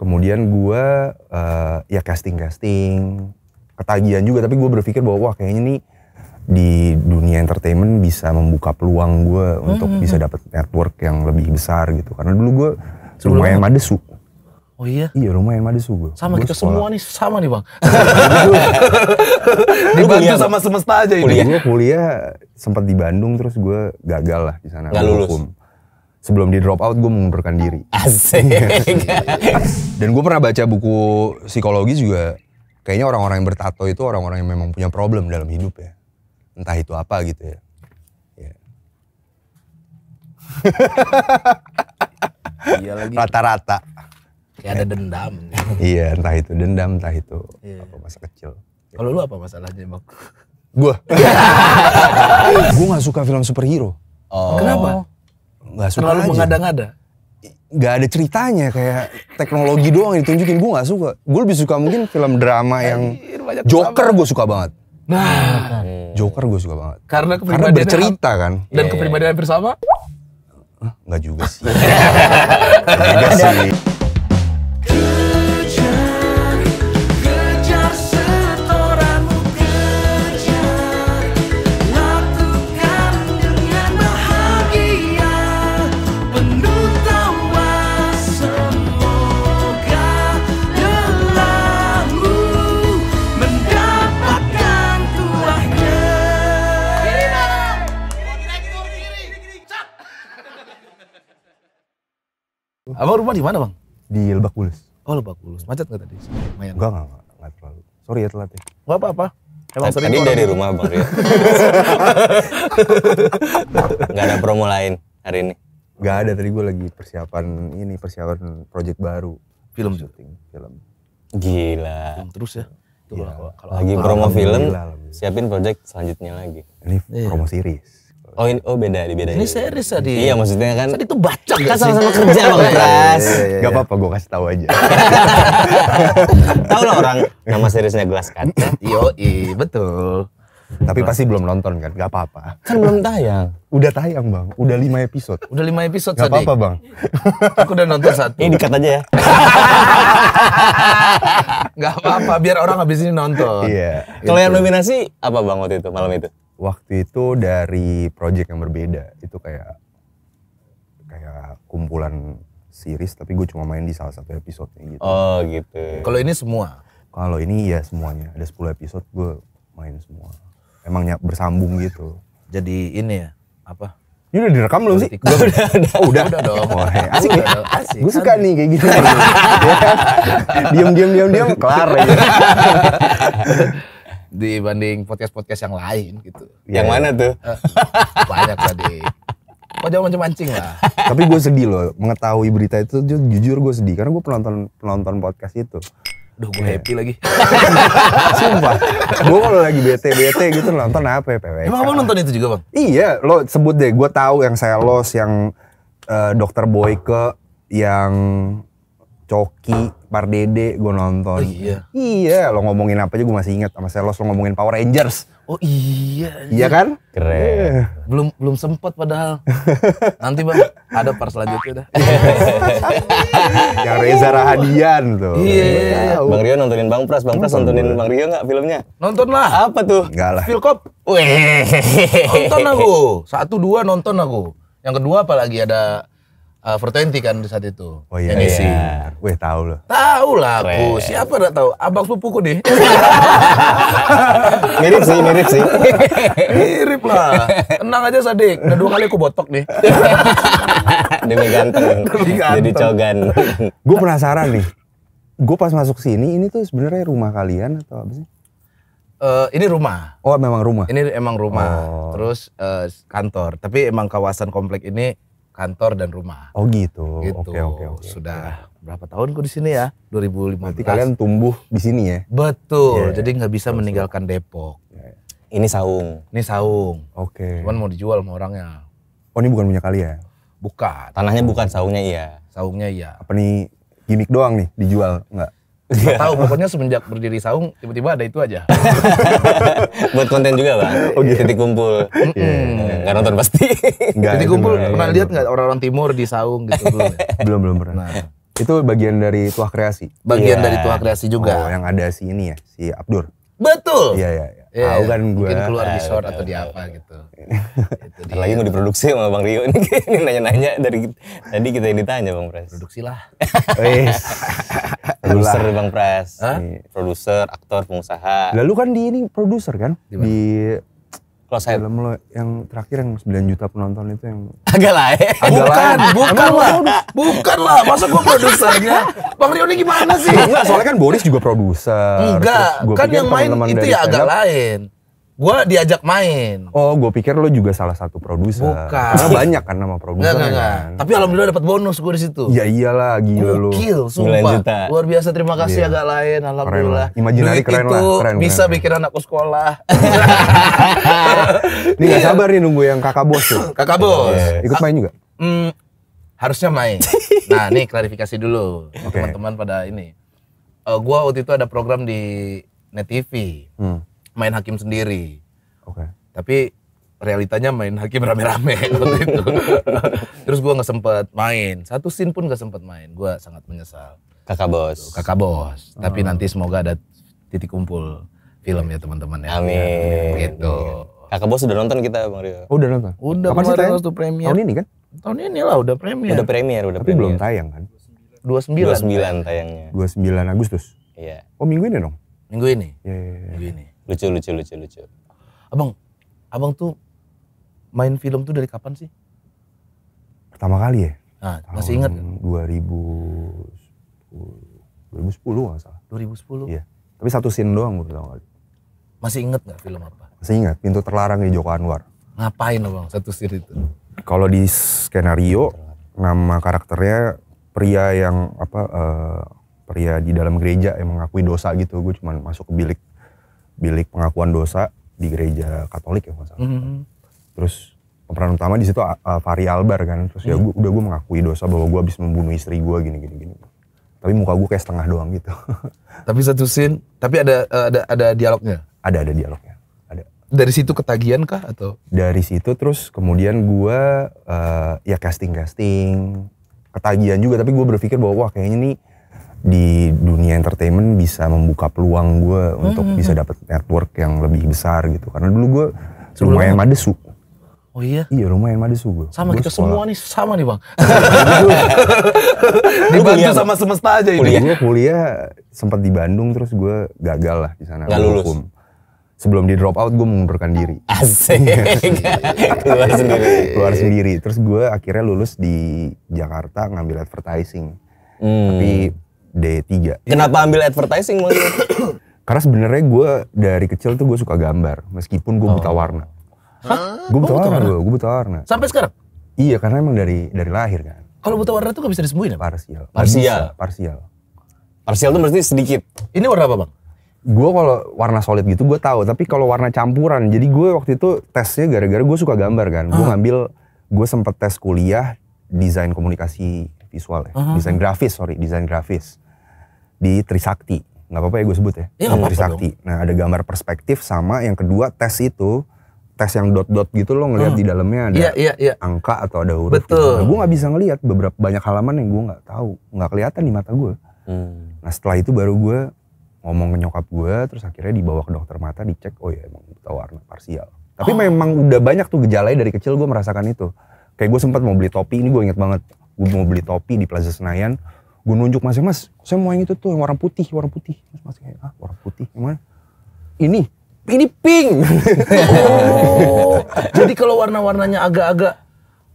kemudian gue uh, ya casting casting ketagihan juga tapi gue berpikir bahwa wah kayaknya nih di dunia entertainment bisa membuka peluang gue mm -hmm. untuk hmm, bisa hmm. dapat network yang lebih besar gitu karena dulu gue lumayan madesu Oh iya? Iya lumayan madesu gue. Sama gua kita sekolah. semua nih, sama nih bang. Dibantu sama semesta aja ini. Kuliah, ya? gue kuliah sempat di Bandung terus gue gagal lah di sana. Gak lulus? Hukum sebelum di drop out gue mengundurkan diri. Asik. Dan gue pernah baca buku psikologi juga. Kayaknya orang-orang yang bertato itu orang-orang yang memang punya problem dalam hidup ya. Entah itu apa gitu ya. ya. Iya Rata-rata. Kayak ada dendam. iya, entah itu dendam, entah itu iya. apa masa kecil. Kalau lu apa masalahnya, Bang? Gue. gue gak suka film superhero. Oh. Kenapa? nggak suka terlalu mengada-ngada nggak ada ceritanya kayak teknologi doang ditunjukin gue nggak suka gue lebih suka mungkin film drama yang Joker gue suka banget nah Joker gue suka banget karena karena bercerita kan dan iya, iya, kepribadian bersama iya. nggak juga sih juga sih Abang rumah di mana bang? Di Lebak Bulus. Oh Lebak Bulus. Macet nggak tadi? Lumayan. Enggak enggak enggak terlalu. Sorry ya telat ya. Enggak apa-apa. Emang tadi dari rumah bang ya. Gak ada promo lain hari ini. Gak ada tadi gue lagi persiapan ini persiapan project baru. Film syuting film. Gila. Film terus ya. Tuh, ya. Kalau lagi promo film, siapin project selanjutnya lagi. Ini iya. promo series Oh, ini, oh beda, di beda. Ini series tadi. Iya, maksudnya kan. Tadi itu baca kan sama-sama kerja Bang Pras. Iya, iya, iya, iya. Gak iya. apa-apa, gue kasih tahu aja. tahu lah orang nama seriesnya Gelas kan. Yo, betul. Tapi pasti belum nonton kan, gak apa-apa. Kan belum tayang. Udah tayang bang, udah 5 episode. Udah 5 episode Gak apa-apa bang. Aku udah nonton satu. Ini dikat aja ya. gak apa-apa, biar orang habis ini nonton. Iya. Kalau yang gitu. nominasi apa bang waktu itu, malam itu? waktu itu dari project yang berbeda itu kayak kayak kumpulan series tapi gue cuma main di salah satu episode gitu. Oh gitu. Kalau ini semua? Kalau ini ya semuanya ada 10 episode gue main semua. Emangnya bersambung gitu. Jadi ini ya apa? Ini udah direkam belum sih? udah, udah, oh, udah, udah dong. Oh, hey. asik, ya. asik. Gue kan suka ya. nih kayak gitu. Ya. diam, diam, diam, diam, kelar. Ya. dibanding podcast-podcast yang lain gitu. Yang ya. mana tuh? Eh, banyak tadi. Kok jangan macam mancing lah. Tapi gue sedih loh mengetahui berita itu jujur gue sedih karena gue penonton penonton podcast itu. Udah gue iya. happy lagi. Sumpah. Gue kalau lagi bete-bete gitu nonton apa ya PWK. Emang abang nonton itu juga bang? Iya lo sebut deh gue tahu yang saya los yang uh, Dokter Boyke, yang Coki, Pardede gue nonton. Oh, iya. Iya, lo ngomongin apa aja gue masih ingat sama Selos lo ngomongin Power Rangers. Oh iya. Iya, iya kan? Keren. Yeah. Belum belum sempet padahal. Nanti Bang, ada part selanjutnya dah. Yang Reza Rahadian tuh. Iya. Yeah. Iya. Iya. Bang Rio nontonin Bang Pras, Bang Pras nontonin Bang Rio nggak filmnya? Nonton lah. Apa tuh? Enggak lah. Filkop. Weh. Nonton aku. Satu dua nonton aku. Yang kedua apalagi ada uh, for 20 kan saat itu. Oh iya. Yeah. Yeah. Weh tahu loh. Tahu lah aku. Weh. Siapa enggak tahu? Abang sepupuku deh. mirip sih, mirip sih. mirip lah. Tenang aja Sadik. Udah dua kali aku botok nih. Demi ganteng. Demi ganteng. Jadi cogan. Gue penasaran nih. Gue pas masuk sini, ini tuh sebenarnya rumah kalian atau apa sih? uh, ini rumah. Oh, memang rumah. Ini emang rumah. Oh. Terus uh, kantor. Tapi emang kawasan komplek ini kantor dan rumah. Oh gitu. gitu. Oke oke oke. Sudah berapa tahun gue di sini ya? 2015. Berarti kalian tumbuh di sini ya? Betul. Yeah. Iya. Jadi nggak bisa Betul. meninggalkan Depok. Yeah. Iya. Ini saung. Ini saung. Oke. Okay. Cuman mau dijual sama orangnya. Oh ini bukan punya kalian? Ya? Bukan. Tanahnya bukan saungnya iya. Saungnya iya. Apa nih gimmick doang nih dijual nggak? Gak iya. tahu pokoknya semenjak berdiri saung tiba-tiba ada itu aja. Buat konten juga bang. Oh, gitu. Titik kumpul. Mm yeah. Iya, iya. nonton pasti. Gak, Titik kumpul pernah lihat nggak orang-orang timur di saung gitu belum? belum belum pernah. Nah. Itu bagian dari tuah kreasi. Bagian yeah. dari tuah kreasi juga. Oh, yang ada si ini ya, si Abdur. Betul. Iya, iya yeah, tahu kan gue. Mungkin keluar di ah, short atau di apa gitu. gitu Lagi mau diproduksi sama Bang Rio ini, ini nanya-nanya dari tadi kita ini tanya Bang Pres. Produksi lah. produser Bang Pras. Produser, aktor, pengusaha. Lalu kan di ini produser kan? Di, di kalau saya Film lo yang terakhir yang 9 juta penonton itu yang agak lain. Eh. Agak bukan, bukan lah. Bukan lah, masa gua produsernya. Bang Rio ini gimana sih? Enggak, soalnya kan Boris juga produser. Enggak, kan yang main itu ya agak lain gue diajak main. Oh, gue pikir lo juga salah satu produser. Bukan. Karena banyak kan nama produser. Kan? Tapi alhamdulillah dapat bonus gue di situ. Iya iyalah, gila lo. Gokil, sumpah. Luar biasa, terima kasih yeah. agak lain, alhamdulillah. Keren lah. Imajinari keren itu Keren, bisa keren. bikin anakku sekolah. ini gak iya. sabar nih nunggu yang kakak bos tuh. kakak bos. Yes. Iya. Ikut main juga? Hmm, harusnya main. nah, nih klarifikasi dulu teman teman-teman pada ini. Uh, eh, gue waktu itu ada program di Net TV. Hmm main hakim sendiri. Oke. Okay. Tapi realitanya main hakim rame-rame waktu itu. Terus gue nggak sempet main, satu scene pun gak sempet main. Gue sangat menyesal. Kakak bos. Kakak bos. Oh. Tapi hmm. nanti semoga ada titik kumpul film ya teman-teman ya. Amin. gitu. Kakak bos udah nonton kita Bang Rio. Oh, udah nonton. Udah Kapan kemarin waktu premier. Tahun ini kan? Tahun ini lah udah premier. Udah premier, udah Tapi premier. belum tayang kan? 29. sembilan tayangnya. 29 Agustus. Iya. Oh, minggu ini dong. Minggu ini. Iya, iya, iya. Minggu ini lucu lucu lucu lucu abang abang tuh main film tuh dari kapan sih pertama kali ya nah, Tahun masih ingat 2010 2010 nggak salah 2010 iya tapi satu scene doang gue pertama kali masih inget nggak film apa masih ingat pintu terlarang di Joko Anwar ngapain abang satu scene itu kalau di skenario nama karakternya pria yang apa uh, pria di dalam gereja yang mengakui dosa gitu gue cuman masuk ke bilik bilik pengakuan dosa di gereja Katolik ya masalah. Mm -hmm. Terus peran utama di situ uh, Fari Albar kan. Terus mm ya iya. gua, udah gue mengakui dosa bahwa gue habis membunuh istri gue gini gini gini. Tapi muka gue kayak setengah doang gitu. tapi satu scene, tapi ada ada ada dialognya. Ada ada dialognya. Ada. Dari situ ketagihan kah atau? Dari situ terus kemudian gue uh, ya casting casting ketagihan juga tapi gue berpikir bahwa wah kayaknya nih di dunia entertainment bisa membuka peluang gue untuk mm -hmm. bisa hmm. dapat network yang lebih besar gitu karena dulu gue lumayan madesu Oh iya? Iya lumayan madesu gue. Sama gua kita sekolah. semua nih, sama nih bang. Dibantu sama semesta aja ini. Ya? Kuliah. Gue kuliah sempat di Bandung terus gue gagal lah di sana. Gak lulus? Sebelum di drop out gue mengundurkan diri. Asik. Keluar sendiri. Keluar sendiri. Terus gue akhirnya lulus di Jakarta ngambil advertising. Hmm. Tapi D3. Kenapa ambil advertising maksudnya? Karena sebenarnya gue dari kecil tuh gue suka gambar, meskipun gue oh. buta warna. Hah? Gue buta, oh, buta warna, gue buta warna. Sampai sekarang? Iya, karena emang dari dari lahir kan. Kalau buta warna tuh gak bisa disembuhin ya? Parsial. Parsial. parsial. Parsial tuh mesti sedikit. Ini warna apa bang? Gue kalau warna solid gitu gue tahu, tapi kalau warna campuran, jadi gue waktu itu tesnya gara-gara gue suka gambar kan. Gue ah. ngambil, gue sempet tes kuliah desain komunikasi visual ya, ah. desain grafis sorry, desain grafis di Trisakti. Gak apa-apa ya gue sebut ya. ya apa Trisakti. Dong. Nah ada gambar perspektif sama yang kedua tes itu tes yang dot-dot gitu lo ngelihat hmm. di dalamnya ada yeah, yeah, yeah. angka atau ada huruf. Gitu. Betul. Gitu. Nah, gue gak bisa ngelihat beberapa banyak halaman yang gue gak tahu, Gak kelihatan di mata gue. Hmm. Nah setelah itu baru gue ngomong ke nyokap gue, terus akhirnya dibawa ke dokter mata dicek, oh ya emang buta warna parsial. Tapi oh. memang udah banyak tuh gejalanya dari kecil gue merasakan itu. Kayak gue sempat mau beli topi, ini gue inget banget. Gue mau beli topi di Plaza Senayan, gue nunjuk masih mas saya mau yang itu tuh yang warna putih warna putih mas masih kayak ah warna putih gimana? ini ini pink oh. jadi kalau warna-warnanya agak-agak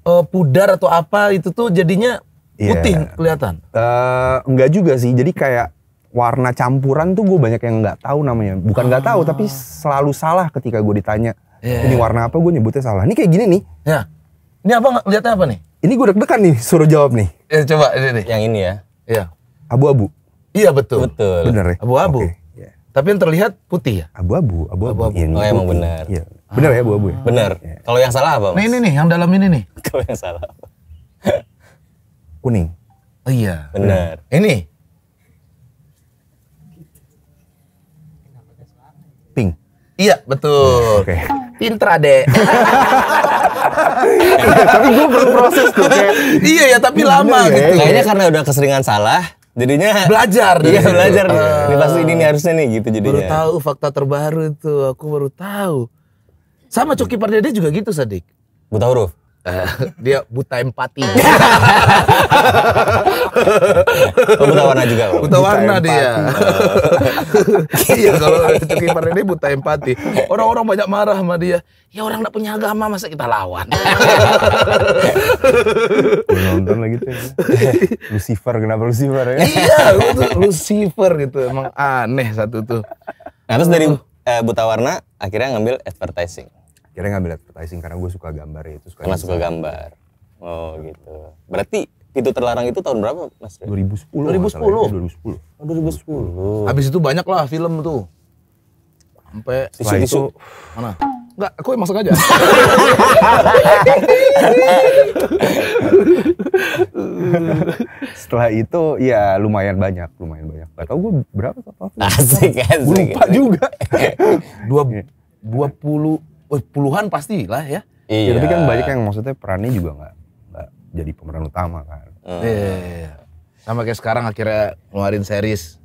uh, pudar atau apa itu tuh jadinya iya. putih yeah. kelihatan uh, enggak juga sih jadi kayak warna campuran tuh gue banyak yang nggak tahu namanya bukan nggak ah. tahu tapi ah. selalu salah ketika gue ditanya yeah. ini iya. warna apa gue nyebutnya salah ini kayak gini nih ya yeah. ini apa lihatnya apa nih ini gue deg-degan nih suruh jawab nih ya, coba ini ini. yang ini ya Iya. Abu-abu. Iya betul. Betul. Benar ya? Abu-abu. Okay. Iya. Yeah. Tapi yang terlihat putih ya? Abu-abu, abu-abu. abu-abu. Iya, oh emang benar. Iya. Benar ya abu-abu ya? Benar. Yeah. Kalau yang salah apa? Mas? Nih ini nih, yang dalam ini nih. Kalau yang salah. Kuning. Oh iya. Benar. Ini. Pink. Iya, betul. Oke. Okay pinter adek iya, tapi gue perlu proses tuh kayak iya ya tapi iya, lama iya, gitu kayaknya karena udah keseringan salah jadinya belajar iya belajar nih ah. ini pasti ini nih harusnya nih gitu jadinya baru tahu fakta terbaru itu, aku baru tahu sama Coki Pardede juga gitu Sadik buta huruf dia buta empati. oh, buta warna juga. Buta, buta warna empati. dia. iya kalau itu kiper ini buta empati. Orang-orang banyak marah sama dia. Ya orang nggak punya agama masa kita lawan. nonton lagi tuh. Lucifer kenapa Lucifer ya? iya, Lucifer gitu emang aneh satu tuh. Nah, terus dari uh, buta warna akhirnya ngambil advertising akhirnya ngambil advertising karena gue suka gambar itu ya, suka karena suka gambar oh gitu berarti itu terlarang itu tahun berapa mas 2010 2010 2010 oh, 2010 habis itu banyak lah film tuh sampai tisu, itu tisu. mana Enggak, aku masuk aja. Setelah itu ya lumayan banyak, lumayan banyak. Gak tau gue berapa apa. Asik, asik. Lupa asik. juga. Dua, dua puluh oh, puluhan pasti lah ya. Iya. Ya, tapi kan banyak yang maksudnya perannya juga nggak nggak jadi pemeran utama kan. Hmm. Iya, iya, iya. Sama kayak sekarang akhirnya ngeluarin series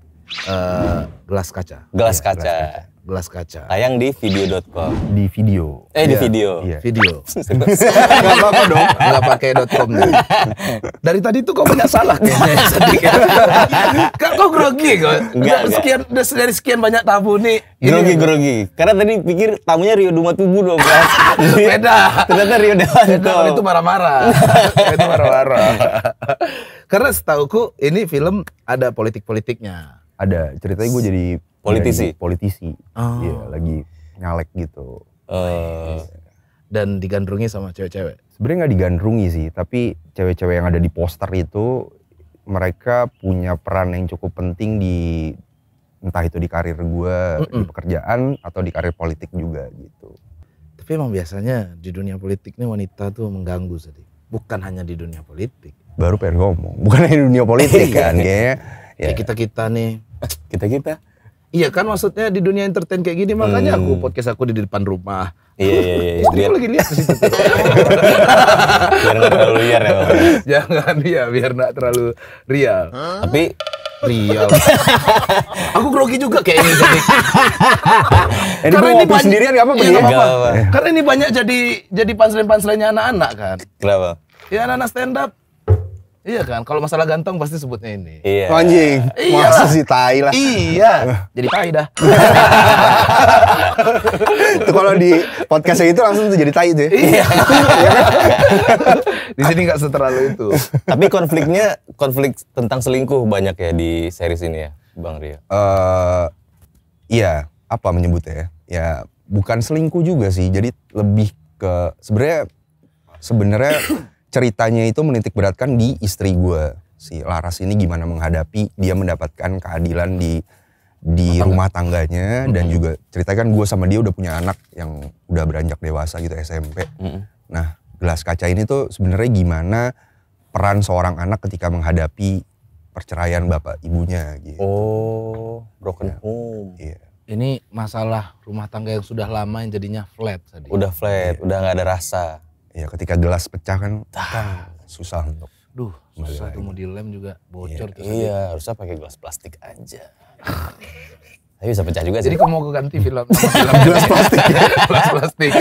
uh, gelas kaca. Gelas, ya, kaca. gelas kaca gelas kaca. Tayang di video.com. Di video. Eh di iya. video. Iya. Video. Enggak apa-apa dong, enggak pakai .com deh. Dari tadi tuh kok banyak salah kayaknya sedikit. Kak kok grogi kok? Enggak, sekian udah dari sekian banyak tamu nih. Grogi iya. grogi. Karena tadi pikir tamunya Rio Duma Tubu dong, kan? Beda. Ternyata Rio Dewanto. itu marah-marah. itu marah-marah. Karena setahu setauku ini film ada politik-politiknya. Ada. Ceritanya gue jadi Politisi. Lagi iya, politisi. Oh. Iya, lagi nyalek gitu. Uh. Dan digandrungi sama cewek-cewek. Sebenarnya nggak digandrungi sih, tapi cewek-cewek yang ada di poster itu mereka punya peran yang cukup penting di entah itu di karir gue, mm -mm. di pekerjaan atau di karir politik juga gitu. Tapi emang biasanya di dunia politik nih wanita tuh mengganggu sih. Bukan hanya di dunia politik. Baru pengen ngomong, bukan hanya di dunia politik kan kayaknya. Ya. kita-kita nih. Kita-kita? Iya kan maksudnya di dunia entertain kayak gini makanya hmm. aku podcast aku di depan rumah. Iya iya iya. Istri iya. aku lagi lihat di situ. biar nggak terlalu liar ya. Jangan ya biar nggak terlalu real. Huh? Tapi real. aku grogi juga kayaknya jadi. ini Karena ini banyak, sendirian gak apa-apa. Iya, apa Karena ini banyak jadi jadi panselin-panselinnya anak-anak kan. Kenapa? Ya anak-anak stand up Iya kan, kalau masalah ganteng pasti sebutnya ini. Iya. Oh, anjing, iya. masa sih tai lah. Iya, jadi tai dah. itu kalau di podcast itu langsung tuh jadi tai tuh. Ya. Iya. iya kan? di sini nggak seterlalu itu. Tapi konfliknya konflik tentang selingkuh banyak ya di series ini ya, Bang Ria. Uh, iya, apa menyebutnya ya? Ya bukan selingkuh juga sih, jadi lebih ke sebenarnya sebenarnya ceritanya itu menitik beratkan di istri gue si Laras ini gimana menghadapi dia mendapatkan keadilan di di Tangga. rumah tangganya mm-hmm. dan juga ceritakan gue sama dia udah punya anak yang udah beranjak dewasa gitu SMP. Mm-hmm. Nah gelas kaca ini tuh sebenarnya gimana peran seorang anak ketika menghadapi perceraian bapak ibunya gitu. Oh broken ya. home. Iya. Ini masalah rumah tangga yang sudah lama yang jadinya flat tadi. Udah flat, iya. udah nggak ada rasa ya ketika gelas pecah kan, kan susah untuk Duh, susah tuh mau dilem juga bocor iya, iya, harusnya pakai gelas plastik aja. Tapi bisa pecah juga sih. Jadi kamu mau ganti film, film gelas plastik gelas plastik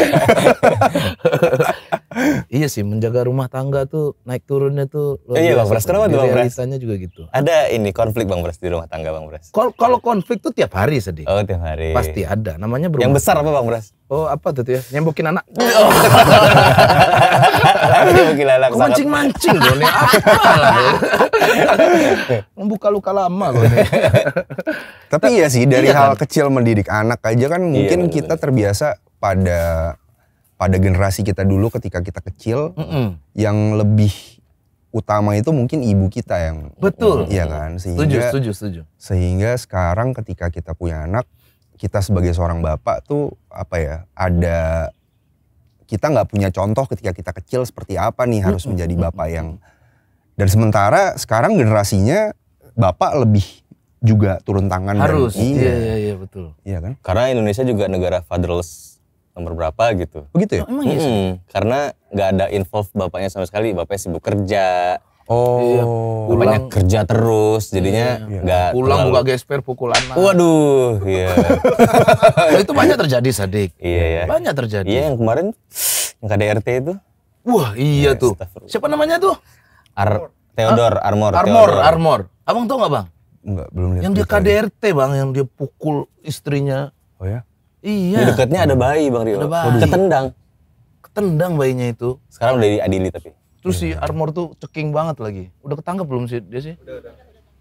iya sih menjaga rumah tangga tuh naik turunnya tuh luar iya bang Pras kenapa tuh bang Pras juga gitu ada ini konflik bang Pras di rumah tangga bang Pras kalau konflik tuh tiap hari sedih oh tiap hari pasti ada namanya berumah yang besar apa bang Pras oh apa tuh ya nyembokin anak oh. nyembokin anak mancing mancing loh nih ya. membuka luka lama loh nih tapi ya sih dari iya hal kan? kecil mendidik anak aja kan iya, mungkin kita terbiasa pada pada generasi kita dulu ketika kita kecil mm -mm. yang lebih utama itu mungkin ibu kita yang betul iya kan sehingga setuju, setuju, setuju. sehingga sekarang ketika kita punya anak kita sebagai seorang bapak tuh apa ya ada kita nggak punya contoh ketika kita kecil seperti apa nih harus menjadi bapak yang dan sementara sekarang generasinya bapak lebih juga turun tangan harus dan, iya. iya iya iya betul iya kan karena Indonesia juga negara fatherless nomor berapa gitu. Begitu oh, ya? Emang emang iya Karena nggak ada info bapaknya sama sekali. Bapaknya sibuk kerja. Oh, iya. pulang kerja terus, jadinya iya, iya. nggak iya. pulang terlalu... buka gesper pukulan. Waduh, iya. nah, itu banyak terjadi Sadik. Iya iya. Banyak terjadi. Iya yang kemarin yang KDRT itu. Wah iya ya, tuh. Siapa namanya tuh? Ar Theodor ah? Armor. Armor, Theodor. Armor. Abang tau nggak bang? Enggak, belum lihat. Yang dia KDRT bang, yang dia pukul istrinya. Oh ya? Iya. Di dekatnya ada bayi Bang Rio. Ada bayi. Ketendang. Ketendang bayinya itu. Sekarang udah diadili tapi. Terus si Armor tuh ceking banget lagi. Udah ketangkep belum sih dia sih? Udah, udah.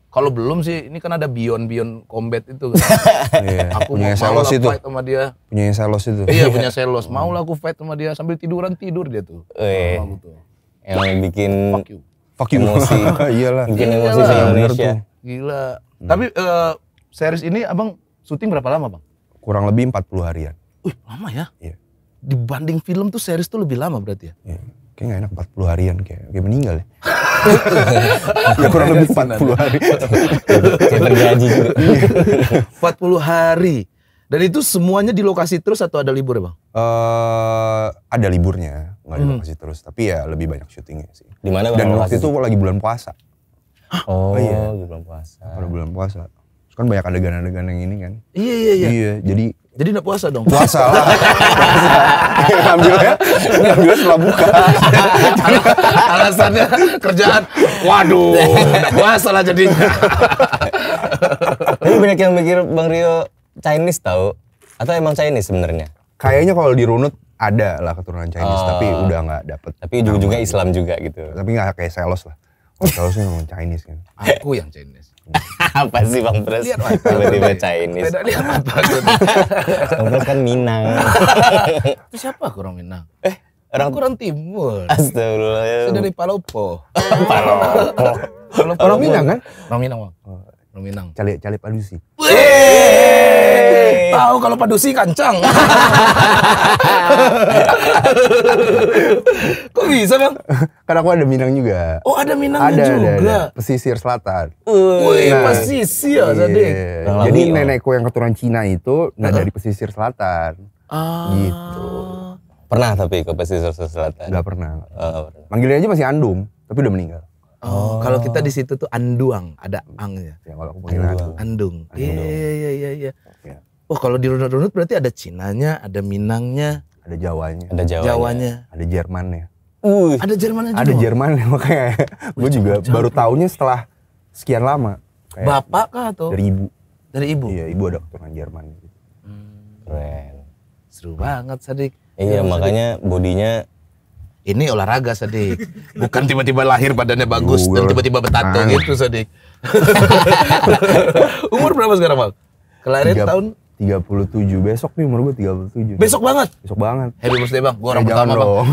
Kalau belum sih, ini kan ada Beyond Beyond Combat itu kan. Iya. aku punya mau lah itu. fight sama dia. Punya selos itu. Iya punya selos. Mau lah aku fight sama dia sambil tiduran tidur dia tuh. Eh. Oh, Yang bikin Fuck you. Fuck you. Emosi. Iyalah. Bikin emosi Iyalah. Indonesia. Gila. Hmm. Tapi uh, series ini abang syuting berapa lama bang? kurang lebih 40 harian. Wih, lama ya? Iya. Dibanding film tuh series tuh lebih lama berarti ya? Iya. Kayak gak enak 40 harian kayak, kayak meninggal ya. ya kurang lebih 40 iya, hari. Gaji juga. 40 iya. hari. Dan itu semuanya di lokasi terus atau ada libur ya bang? Uh, ada liburnya, nggak di hmm. lokasi hmm. terus. Tapi ya lebih banyak syutingnya sih. Di mana bang? Dan waktu itu lagi bulan puasa. Oh, oh iya. bulan puasa. Pada bulan puasa kan banyak adegan-adegan yang ini kan. Iya iya iya. Iya, jadi jadi nggak puasa dong? Puasa lah. ngambil iya, ya ngambil setelah buka. Alasannya kerjaan, waduh, puasa lah jadinya. Tapi banyak yang mikir Bang Rio Chinese tahu atau emang Chinese sebenarnya? Kayaknya kalau dirunut ada lah keturunan Chinese, oh. tapi udah nggak dapet. Tapi ujung-ujungnya gitu. Islam juga gitu. Tapi nggak kayak Selos lah. Oh, Selosnya ngomong Chinese kan. Aku yang Chinese. apa sih Bang Pres? Tiba-tiba Chinese. Beda lihat mata Bang Pres kan Minang. Itu siapa kurang Minang? Eh, orang kurang timur. Astagfirullah. Saya dari Palopo. Palopo. Palopo. Orang Minang kan? Orang Minang, Bang. Oh. Orang Minang. cale cale palusi. Wih! Iya. Tahu kalau padusi kancang. Kok bisa bang? Karena aku ada Minang juga. Oh ada Minang ada, juga. Ada, ada. Pesisir selatan. Wih nah, pesisir iya. tadi. Jadi oh. nenekku yang keturunan Cina itu nggak dari pesisir selatan. Ah. Gitu. Pernah tapi ke pesisir selatan. Gak pernah. Oh, Manggilnya aja masih Andung, tapi udah meninggal. Oh, kalau kita di situ tuh anduang, ada angnya. Ya, kalau aku panggil andung. Andung. Iya, iya, iya, iya. Ya. Wah oh, kalau dirunut-runut berarti ada Cinanya, ada Minangnya, ada Jawanya, ada Jawanya, Jawanya. ada Jermannya. Uh, ada Jerman juga. Ada Jermannya makanya. gue juga jauh, baru tahunya setelah sekian lama. Bapak kah atau? Dari ibu. Dari ibu. Iya, ibu ada keturunan Jerman. Hmm. Keren. Seru banget Sadik. Iya, Seru, makanya bodinya ini olahraga Sadik. Bukan tiba-tiba lahir badannya bagus dan tiba-tiba betato nah. gitu Sadik. Umur berapa sekarang, Bang? Kelahiran tahun 37 besok nih umur gue 37 besok banget besok banget happy birthday bang gue orang eh, pertama dong. bang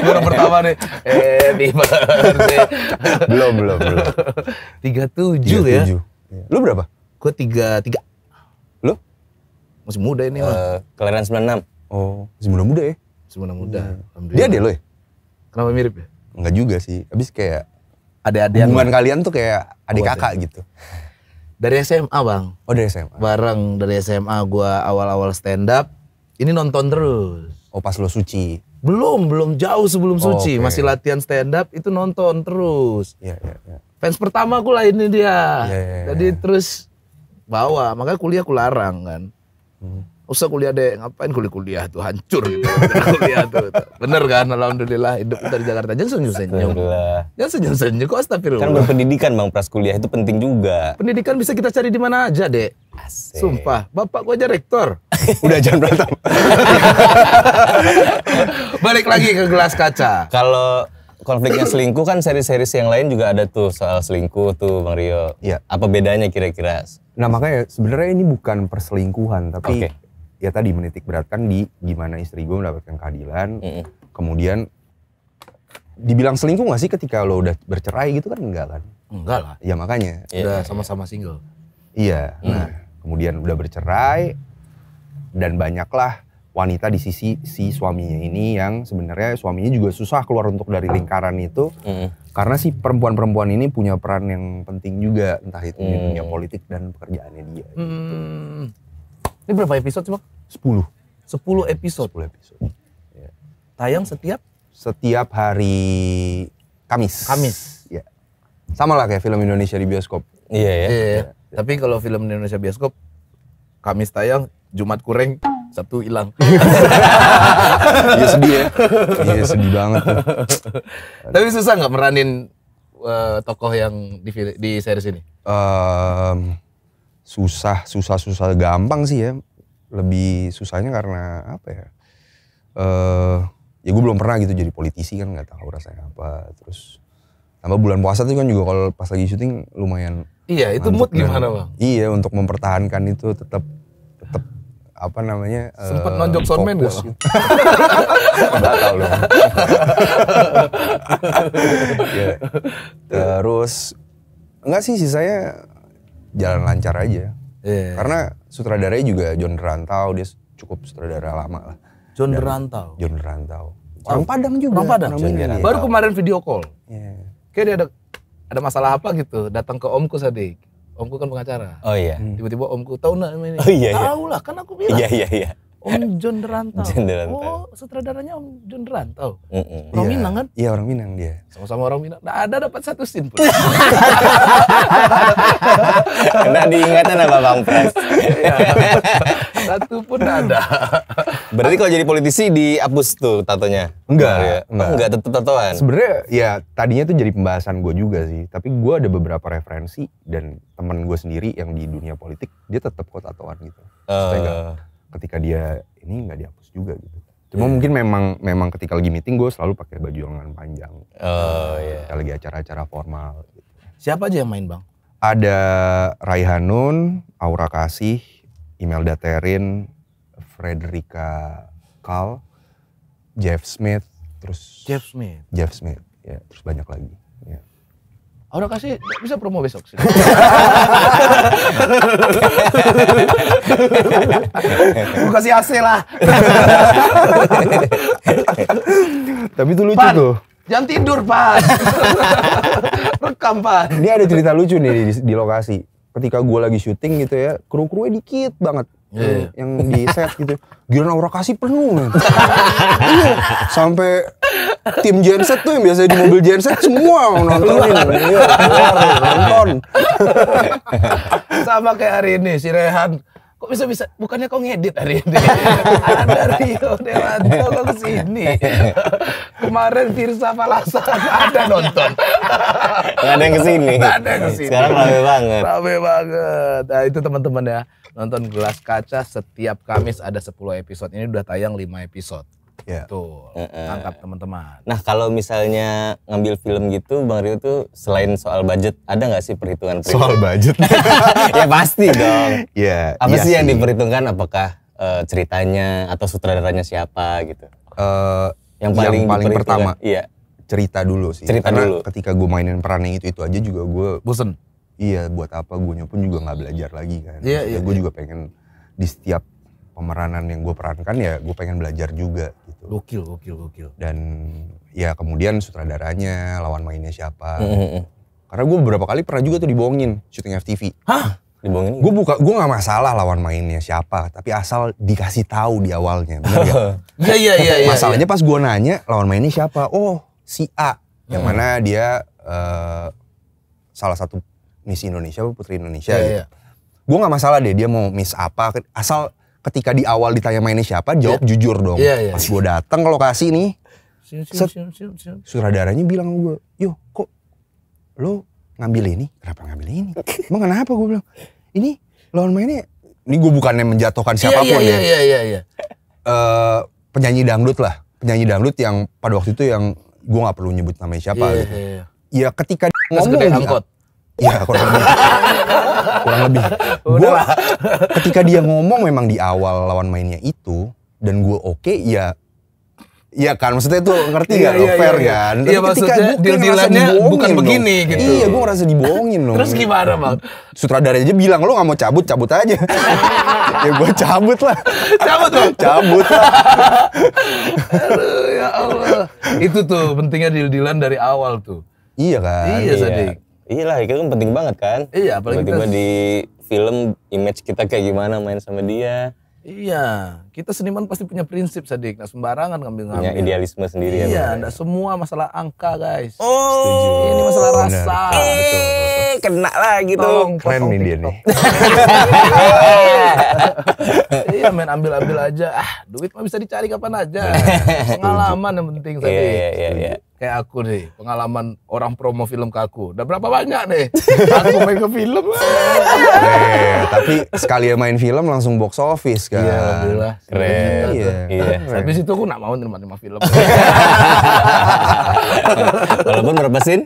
gue orang pertama nih happy birthday belum belum belum 37, 37. ya iya. lu berapa gue 33 lu masih muda ini uh, kelahiran 96 oh masih muda muda ya masih muda muda hmm. dia ada lo ya kenapa mirip ya Enggak juga sih abis kayak ada ada yang hubungan kalian tuh kayak adik kakak gitu dari SMA bang. Oh dari SMA. Bareng dari SMA gue awal-awal stand up. Ini nonton terus. Oh pas lo suci. Belum, belum jauh sebelum oh, suci. Okay. Masih latihan stand up itu nonton terus. Iya, yeah, iya, yeah, Yeah. Fans pertama aku lah ini dia. yeah, yeah. Iya, Jadi iya. terus bawa. Makanya kuliah aku larang kan. Hmm usah kuliah deh ngapain kuliah kuliah tuh hancur gitu kuliah tuh, tuh gitu. bener kan alhamdulillah hidup kita di Jakarta jangan senyum senyum jangan senyum senyum kok astagfirullah kan berpendidikan bang pras kuliah itu penting juga pendidikan bisa kita cari di mana aja deh sumpah bapak gua aja rektor udah jangan berantem balik lagi ke gelas kaca kalau konfliknya selingkuh kan seri-seri yang lain juga ada tuh soal selingkuh tuh bang Rio Iya. apa bedanya kira-kira Nah makanya sebenarnya ini bukan perselingkuhan tapi okay ya tadi menitik beratkan di gimana istri gue mendapatkan keadilan. Mm -hmm. Kemudian dibilang selingkuh gak sih ketika lo udah bercerai gitu kan enggak kan? Enggak lah. Ya makanya. Ya, udah sama-sama single. Iya. Mm. Nah, kemudian udah bercerai dan banyaklah wanita di sisi si suaminya ini yang sebenarnya suaminya juga susah keluar untuk dari lingkaran itu mm. karena si perempuan-perempuan ini punya peran yang penting juga entah itu mm. di dunia politik dan pekerjaannya dia. Gitu. Mm. Ini berapa episode sih bang? Sepuluh. Sepuluh episode? Sepuluh episode. Hmm. Ya. Tayang setiap? Setiap hari Kamis. Kamis? Ya. Sama lah kayak film Indonesia di bioskop. Iya ya. Iya, iya. ya. Tapi kalau film Indonesia bioskop, Kamis tayang, Jumat kurang, Sabtu hilang. Iya sedih ya. Iya sedih banget. Tapi susah nggak meranin uh, tokoh yang di, di series ini? Um, susah susah susah gampang sih ya lebih susahnya karena apa ya uh, ya gue belum pernah gitu jadi politisi kan nggak tahu rasanya apa terus tambah bulan puasa tuh kan juga kalau pas lagi syuting lumayan iya itu mood gimana bang iya untuk mempertahankan itu tetap tetap apa namanya eh, sempat uh, nonjok soundman gak nggak tahu loh yeah. terus enggak sih sih saya jalan lancar aja. Yeah. Karena sutradaranya juga John Rantau, dia cukup sutradara lama lah. John Dan Rantau. John Rantau. Orang oh. Padang juga. Orang Padang. Orang Padang. Iya. Baru kemarin video call. Yeah. Kayak ada ada masalah apa gitu, datang ke omku Sadik. Omku kan pengacara. Oh iya. Hmm. Tiba-tiba omku tahu nggak ini? Oh iya. iya. Tahu lah, kan aku bilang. Iya iya iya. Iya. Om John Deranto. John Deranto. Oh, sutradaranya Om John Deranto. Mm -mm. Orang iya. Minang kan? Iya, orang Minang dia. Sama-sama orang Minang. Nah, ada dapat satu scene pun. Kena diingatan sama Bang Pres. Iya. satu pun ada. Berarti kalau jadi politisi dihapus tuh tatonya? Enggak, ya. Enggak, enggak tetap tatoan. Sebenarnya ya tadinya tuh jadi pembahasan gue juga sih, tapi gue ada beberapa referensi dan temen gue sendiri yang di dunia politik dia tetap kok tatoan gitu. Uh. Eh. Supaya enggak ketika dia ini nggak dihapus juga gitu. Cuma yeah. mungkin memang memang ketika lagi meeting gue selalu pakai baju lengan panjang. Oh eh, iya. Yeah. lagi acara-acara formal. Gitu. Siapa aja yang main bang? Ada Raihanun, Aura Kasih, Imelda Terin, Frederica Kal, Jeff Smith, terus Jeff Smith. Jeff Smith, ya terus banyak lagi. Aura kasih bisa promo besok sih. Gue kasih AC lah. Tapi itu lucu tuh. Jangan tidur, pas. Rekam, Pak. Ini ada cerita lucu nih di, di lokasi. Ketika gue lagi syuting gitu ya, kru-krunya dikit banget yeah. Iya, iya. yang di set gitu. Giliran aura kasih penuh men. sampai tim genset tuh yang biasanya di mobil genset semua mau nontonin. Iya, nonton. Sama kayak hari ini si Rehan kok bisa bisa bukannya kau ngedit hari ini ada Rio Dewanto kau kesini kemarin Firsa Palasa ada nonton nggak ada yang kesini nggak ada yang kesini sekarang rame banget rame banget nah itu teman-teman ya nonton gelas kaca setiap Kamis ada 10 episode ini udah tayang 5 episode Yeah. Betul. Uh -uh. Tangkap teman-teman. Nah kalau misalnya ngambil film gitu, Bang Rio tuh selain soal budget, ada nggak sih perhitungan? -perhitung? Soal budget? ya pasti dong. Iya. Apa iya sih yang diperhitungkan? Apakah uh, ceritanya atau sutradaranya siapa gitu? Uh, yang paling, yang paling pertama. Iya cerita dulu sih. Cerita Karena dulu. ketika gue mainin peran yang itu itu aja juga gue bosen. Iya, buat apa gue pun juga nggak belajar lagi kan. Iya, yeah, iya. gue iya. juga pengen di setiap pemeranan yang gue perankan ya gue pengen belajar juga gitu. Gokil, gokil, gokil. Dan ya kemudian sutradaranya, lawan mainnya siapa. Mm -hmm. Karena gue beberapa kali pernah juga tuh dibohongin syuting FTV. Hah? Dibohongin? Gue buka, gue nggak masalah lawan mainnya siapa, tapi asal dikasih tahu di awalnya, iya, iya iya iya. Masalahnya iya. pas gue nanya lawan mainnya siapa, oh si A, yang hmm. mana dia uh, salah satu Miss Indonesia, Putri Indonesia. Yeah, gitu. yeah. Gue gak masalah deh dia mau Miss apa, asal ketika di awal ditanya mainnya siapa, jawab yeah. jujur dong. Yeah, yeah. Pas gue datang ke lokasi nih, surat darahnya suradaranya bilang gue, yo kok lo ngambil ini? Kenapa ngambil ini? Emang kenapa gue bilang? Ini lawan mainnya, ini gue bukannya menjatuhkan iya, siapapun yeah, yeah, ya. Iya, iya, iya. Eh, penyanyi dangdut lah, penyanyi dangdut yang pada waktu itu yang gue gak perlu nyebut namanya siapa. Iya, yeah, gitu. yeah, yeah. Ya ketika ngomong angkot. Iya kurang lebih. kurang lebih. Gue ketika dia ngomong memang di awal lawan mainnya itu dan gue oke okay, ya Iya kan, maksudnya itu ngerti iya, gak iya, iya, fair iya, kan? Iya, Tapi iya, ketika gue deal dealannya bukan dong. begini gitu. Iya, gue ngerasa dibohongin loh. Terus gimana bang? Sutradara aja bilang, lo gak mau cabut, cabut aja. ya gue cabut lah. Cabut bang? cabut lah. Aduh, ya Allah. Itu tuh pentingnya deal dealan dari awal tuh. Iya kan? Iya, sedih. Iya lah, itu kan penting banget kan. Iya, apalagi tiba-tiba kita... di film image kita kayak gimana main sama dia. Iya, kita seniman pasti punya prinsip Sadik, nah sembarangan ngambil ngambil. Punya idealisme sendiri iya, ya. Iya, enggak semua masalah angka guys. Oh, Setuju. ini masalah Bener. rasa. Eh, betul, kena lagi tuh. Tolong, Keren nih dia nih. iya main ambil-ambil aja. Ah, duit mah bisa dicari kapan aja. Pengalaman yang penting Sadik. Iya, iya, iya. iya kayak aku nih pengalaman orang promo film ke aku udah berapa banyak nih aku main ke film yeah, eh, tapi sekali main film langsung box office kan iya alhamdulillah keren iya, gitu. iya. iya. tapi situ aku gak mau nerima-nerima film walaupun berapa sin?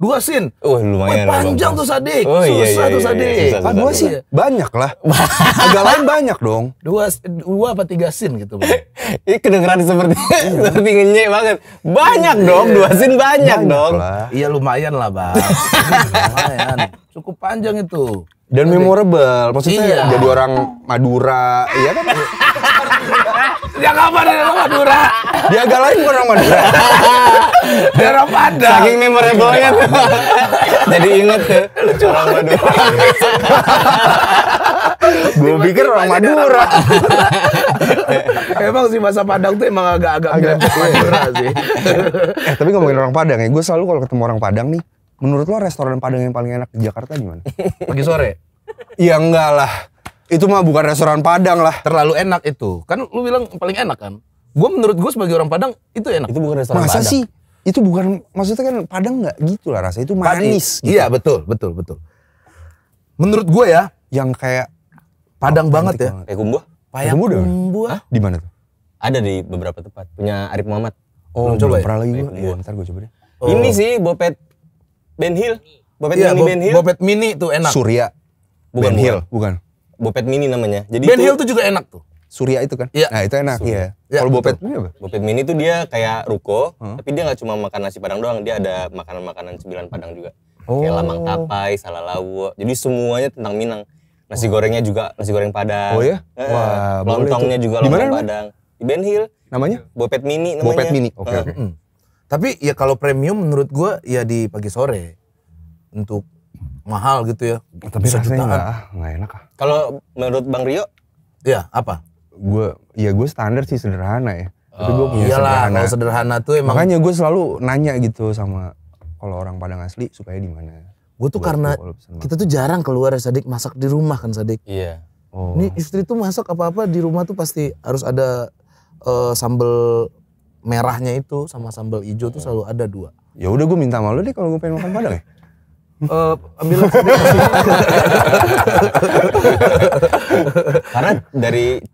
dua sin wah lumayan Woy, panjang tuh sadik oh, iya, susah iya, tuh sadik iya, susah, ah, dua sin banyak lah agak lain banyak dong dua dua apa tiga sin gitu Ini kedengeran seperti seperti ngenyek banget banyak banyak dong, iya. dua scene banyak, banyak dong. Lah. Iya lumayan lah bang. Iya, lumayan. Cukup panjang itu dan memorable maksudnya iya. jadi orang Madura iya kan dia kapan dari orang Madura dia agak lain orang Madura dia orang Padang saking memorable nya iya. jadi inget ya lucu orang Madura gue pikir orang Madura emang sih masa Padang tuh emang agak-agak agak Madura sih eh, tapi ngomongin orang Padang ya gue selalu kalau ketemu orang Padang nih Menurut lo restoran Padang yang paling enak di Jakarta gimana? Pagi sore? Iya enggak lah. Itu mah bukan restoran Padang lah. Terlalu enak itu. Kan lu bilang paling enak kan? Gue menurut gue sebagai orang Padang itu enak. Itu bukan restoran Masa Padang. Masa sih? Itu bukan maksudnya kan Padang gak gitu lah rasanya. Itu manis. Padi. Gitu. Iya betul betul betul. Menurut gue ya. Yang kayak Padang oh, banget ya. Banget. Kayak kumbuah. Payang Di mana tuh? Ada di beberapa tempat. Punya Arif Muhammad. Oh, belum coba ya? gue. ntar gue coba deh. Oh. Ini sih bopet Ben Hill. Bopet iya, mini Ben Hill. Bopet mini tuh enak. Surya. Bukan ben Hill. Bukan. Bopet mini namanya. Jadi Ben itu, Hill tuh juga enak tuh. Surya itu kan. Iya. Nah, itu enak. Iya. Ya, Kalau bopet mini apa? Bopet mini tuh dia kayak ruko, huh? tapi dia nggak cuma makan nasi Padang doang, dia ada makanan-makanan sembilan Padang juga. Oh. Kayak lamang tapai, salalawu. Jadi semuanya tentang Minang. Nasi oh. gorengnya juga nasi goreng Padang. Oh ya? Wah, lontongnya juga lontong Padang. Di Ben Hill. Namanya? Bopet mini namanya. Bopet mini. Oke, okay, eh, oke. Mm. Tapi ya kalau premium menurut gua ya di pagi sore untuk mahal gitu ya. Tapi rasanya enggak, enggak enak ah. Kalau menurut Bang Rio? Ya, apa? Gue ya gue standar sih sederhana ya. Tapi gue oh, punya Iyalah, sederhana. kalau sederhana tuh emang Makanya gue selalu nanya gitu sama kalau orang Padang asli supaya di mana. Gue tuh gua, karena kita tuh jarang keluar ya Sadik masak di rumah kan Sadik. Iya. Oh. Ini istri tuh masak apa-apa di rumah tuh pasti harus ada uh, eh, sambal merahnya itu sama sambal hijau tuh iya. selalu ada dua. Ya udah gue minta malu deh kalau gue pengen makan padang ya. Uh, ambil karena dari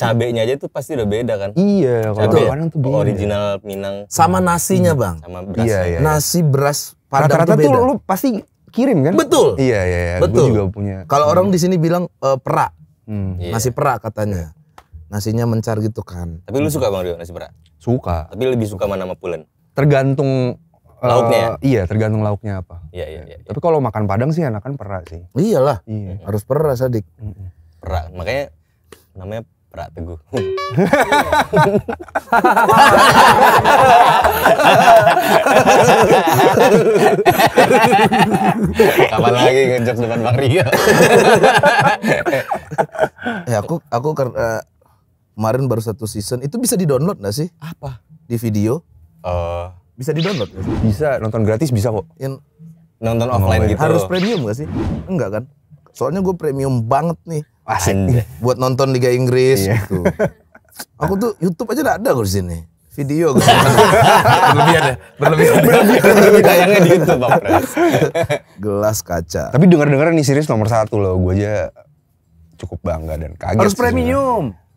cabenya aja tuh pasti udah beda kan iya kalau ya? tuh beda. original minang sama nasinya bang sama iya, beras iya, iya. nasi beras padang rata-rata tuh, tuh lu pasti kirim kan betul iya iya, iya. betul gua juga punya kalau orang hmm. di sini bilang uh, perak hmm. Iya. nasi perak katanya nasinya mencar gitu kan. Tapi lu suka Bang Rio nasi berat? Suka. Tapi lebih suka mana sama pulen? Tergantung eh, lauknya. Uh, iya, tergantung lauknya apa. Iya, iya, iya. Tapi kalau makan Padang sih enakan perak sih. Iyalah. Iya. Harus perak Sadik. perak Makanya namanya perak Teguh. Kapan lagi ngejok depan Bang Rio? ya aku aku karena eh, kemarin baru satu season itu bisa di download nggak sih apa di video uh, bisa di download sih? bisa nonton gratis bisa kok yang nonton oh, offline iya. gitu harus premium gak sih enggak kan soalnya gue premium banget nih asik buat nonton Liga Inggris iya. gitu aku tuh YouTube aja gak ada gue di sini video gue berlebihan ya berlebihan berlebihan tayangnya di YouTube bang gelas kaca tapi dengar dengar nih series nomor satu loh gue aja cukup bangga dan kaget harus premium sebenernya.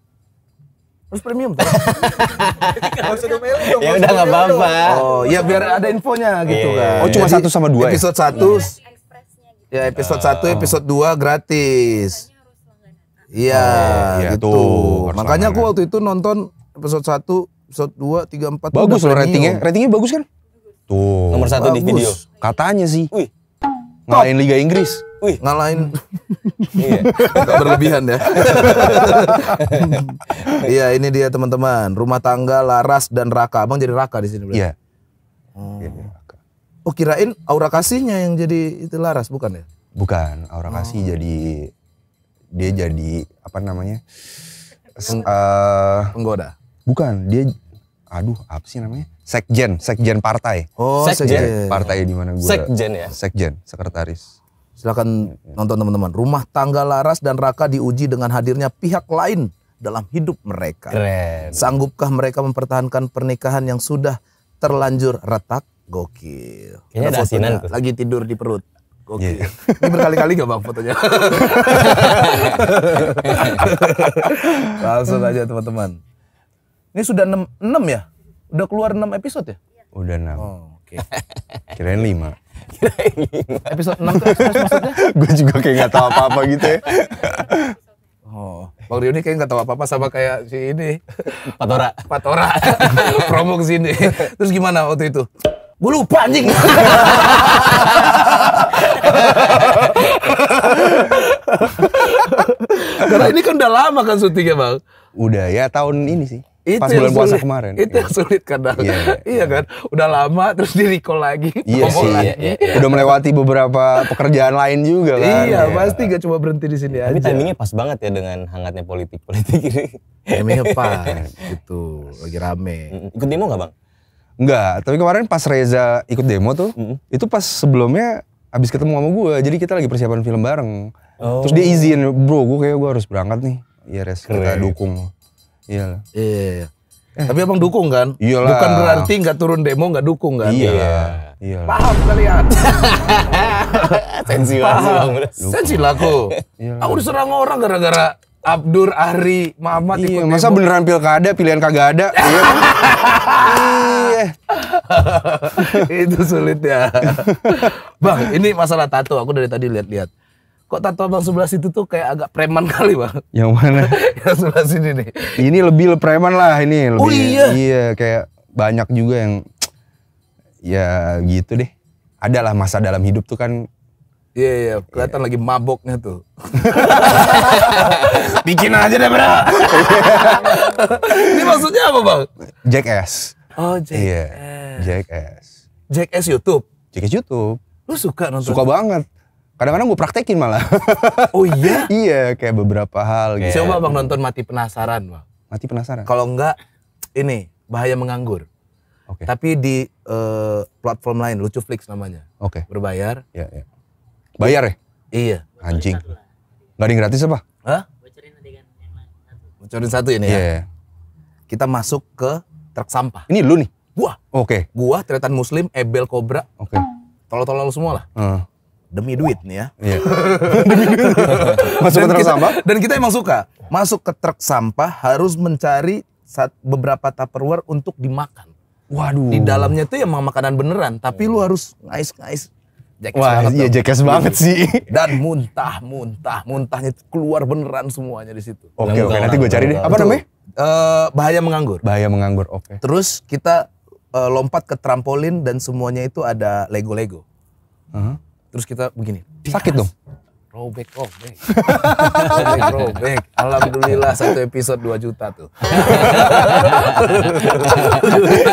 Harus premium tuh. ya udah nggak apa-apa. Oh, ya biar iya. ada infonya gitu iya. kan. Oh, cuma satu sama dua. Ya? Episode satu. Iya. Ya, episode uh, satu, episode dua gratis. Iya, oh, ya, gitu. Makanya aku waktu itu nonton episode satu, episode dua, tiga, empat. Bagus loh ratingnya. Ratingnya bagus kan? Tuh. Nomor satu bagus. di video. Katanya sih. Wih. Ngalahin Liga Inggris. Wih. Ngalahin. iya. berlebihan ya. Iya ini dia teman-teman. Rumah tangga, laras, dan raka. Abang jadi raka di sini. Iya. Oh. Iya, oh kirain aura kasihnya yang jadi itu laras bukan ya? Bukan. Aura oh. kasih jadi dia jadi apa namanya? Peng, uh, penggoda. Bukan, dia aduh apa sih namanya? Sekjen, sekjen partai. Oh, sekjen, sekjen partai di mana gue. Sekjen ya. Sekjen, sekretaris silakan iya, iya. nonton teman-teman. Rumah tangga Laras dan Raka diuji dengan hadirnya pihak lain dalam hidup mereka. Keren. Sanggupkah mereka mempertahankan pernikahan yang sudah terlanjur retak? Gokil. Ini ada, ada Lagi tidur di perut. Gokil. Yeah. Ini berkali-kali gak bang fotonya? Langsung aja teman-teman. Ini sudah 6, 6 ya? Udah keluar 6 episode ya? Udah 6. Oh. Oke. Iya. Kirain lima. Kirain lima. Episode enam tuh maksudnya? Gue juga kayak gak tau apa-apa gitu ya. Oh, Bang Rioni kayak gak tau apa-apa sama kayak si ini. Patora. Patora. Promo ke sini. Terus gimana waktu itu? Gue lupa anjing. Karena ini kan udah lama kan syutingnya bang. Udah ya tahun ini sih itu pas bulan puasa kemarin itu yang sulit kadang yeah, iya yeah. kan udah lama terus di recall lagi iya yeah, sih lagi. Yeah, yeah. udah melewati beberapa pekerjaan lain juga kan iya yeah. pasti gak cuma berhenti di sini tapi aja tapi timingnya pas banget ya dengan hangatnya politik politik ini timingnya pas gitu lagi rame ikut demo nggak bang Enggak, tapi kemarin pas Reza ikut demo tuh, mm -hmm. itu pas sebelumnya abis ketemu sama gue, jadi kita lagi persiapan film bareng. Oh. Terus dia izin, bro, gue kayak gue harus berangkat nih. Iya res, kita dukung. Iyalah. Iya. Eh. Tapi abang dukung kan? Iyalah. Bukan berarti nggak turun demo nggak dukung kan? Iya. Iya. iya. Paham kalian? Sensi banget. Sensi laku. Aku diserang orang gara-gara Abdur Ahri Muhammad iya, ikut masa beneran pilkada pilihan kagak ada iya. iya. itu sulit ya bang ini masalah tato aku dari tadi lihat-lihat kok tato abang sebelah situ tuh kayak agak preman kali bang. Yang mana? yang sebelah sini nih. Ini lebih preman lah ini. Oh, lebih, oh iya. Iya kayak banyak juga yang ya gitu deh. Adalah masa dalam hidup tuh kan Iya yeah, iya, yeah. kelihatan yeah. lagi maboknya tuh. Bikin aja deh, Bro. Ini maksudnya apa, Bang? Jack S. Oh, Jack yeah. Jack S. Jack S YouTube. Jack S YouTube. Lu suka nonton? Suka banget kadang-kadang gue praktekin malah oh iya iya kayak beberapa hal gitu coba bang nonton mati penasaran bang mati penasaran kalau enggak ini bahaya menganggur okay. tapi di uh, platform lain lucu flix namanya oke okay. berbayar iya, iya. bayar ya iya anjing Gak ada gratis apa Hah? bocorin adegan yang satu bocorin satu ini yeah. ya iya. kita masuk ke truk sampah ini lu nih gua oke okay. gua tretan muslim ebel cobra oke okay. tolol-tolol semua lah uh demi duit nih ya. Yeah. Iya. Masuk dan ke truk kita, sampah. Dan kita emang suka masuk ke truk sampah harus mencari saat beberapa tupperware untuk dimakan. Waduh. Di dalamnya tuh emang makanan beneran, tapi lu harus ngais-ngais Jackass Wah, banget iya jackass banget sih. Dan muntah, muntah, muntahnya keluar beneran semuanya di situ. Oke, oke. Nanti gue cari deh. Apa namanya? Uh, bahaya menganggur. Bahaya menganggur, oke. Okay. Terus kita uh, lompat ke trampolin dan semuanya itu ada Lego-Lego. Uh -huh terus kita begini. Sakit dong? Robek, robek. robek, robek. Alhamdulillah satu episode 2 juta tuh.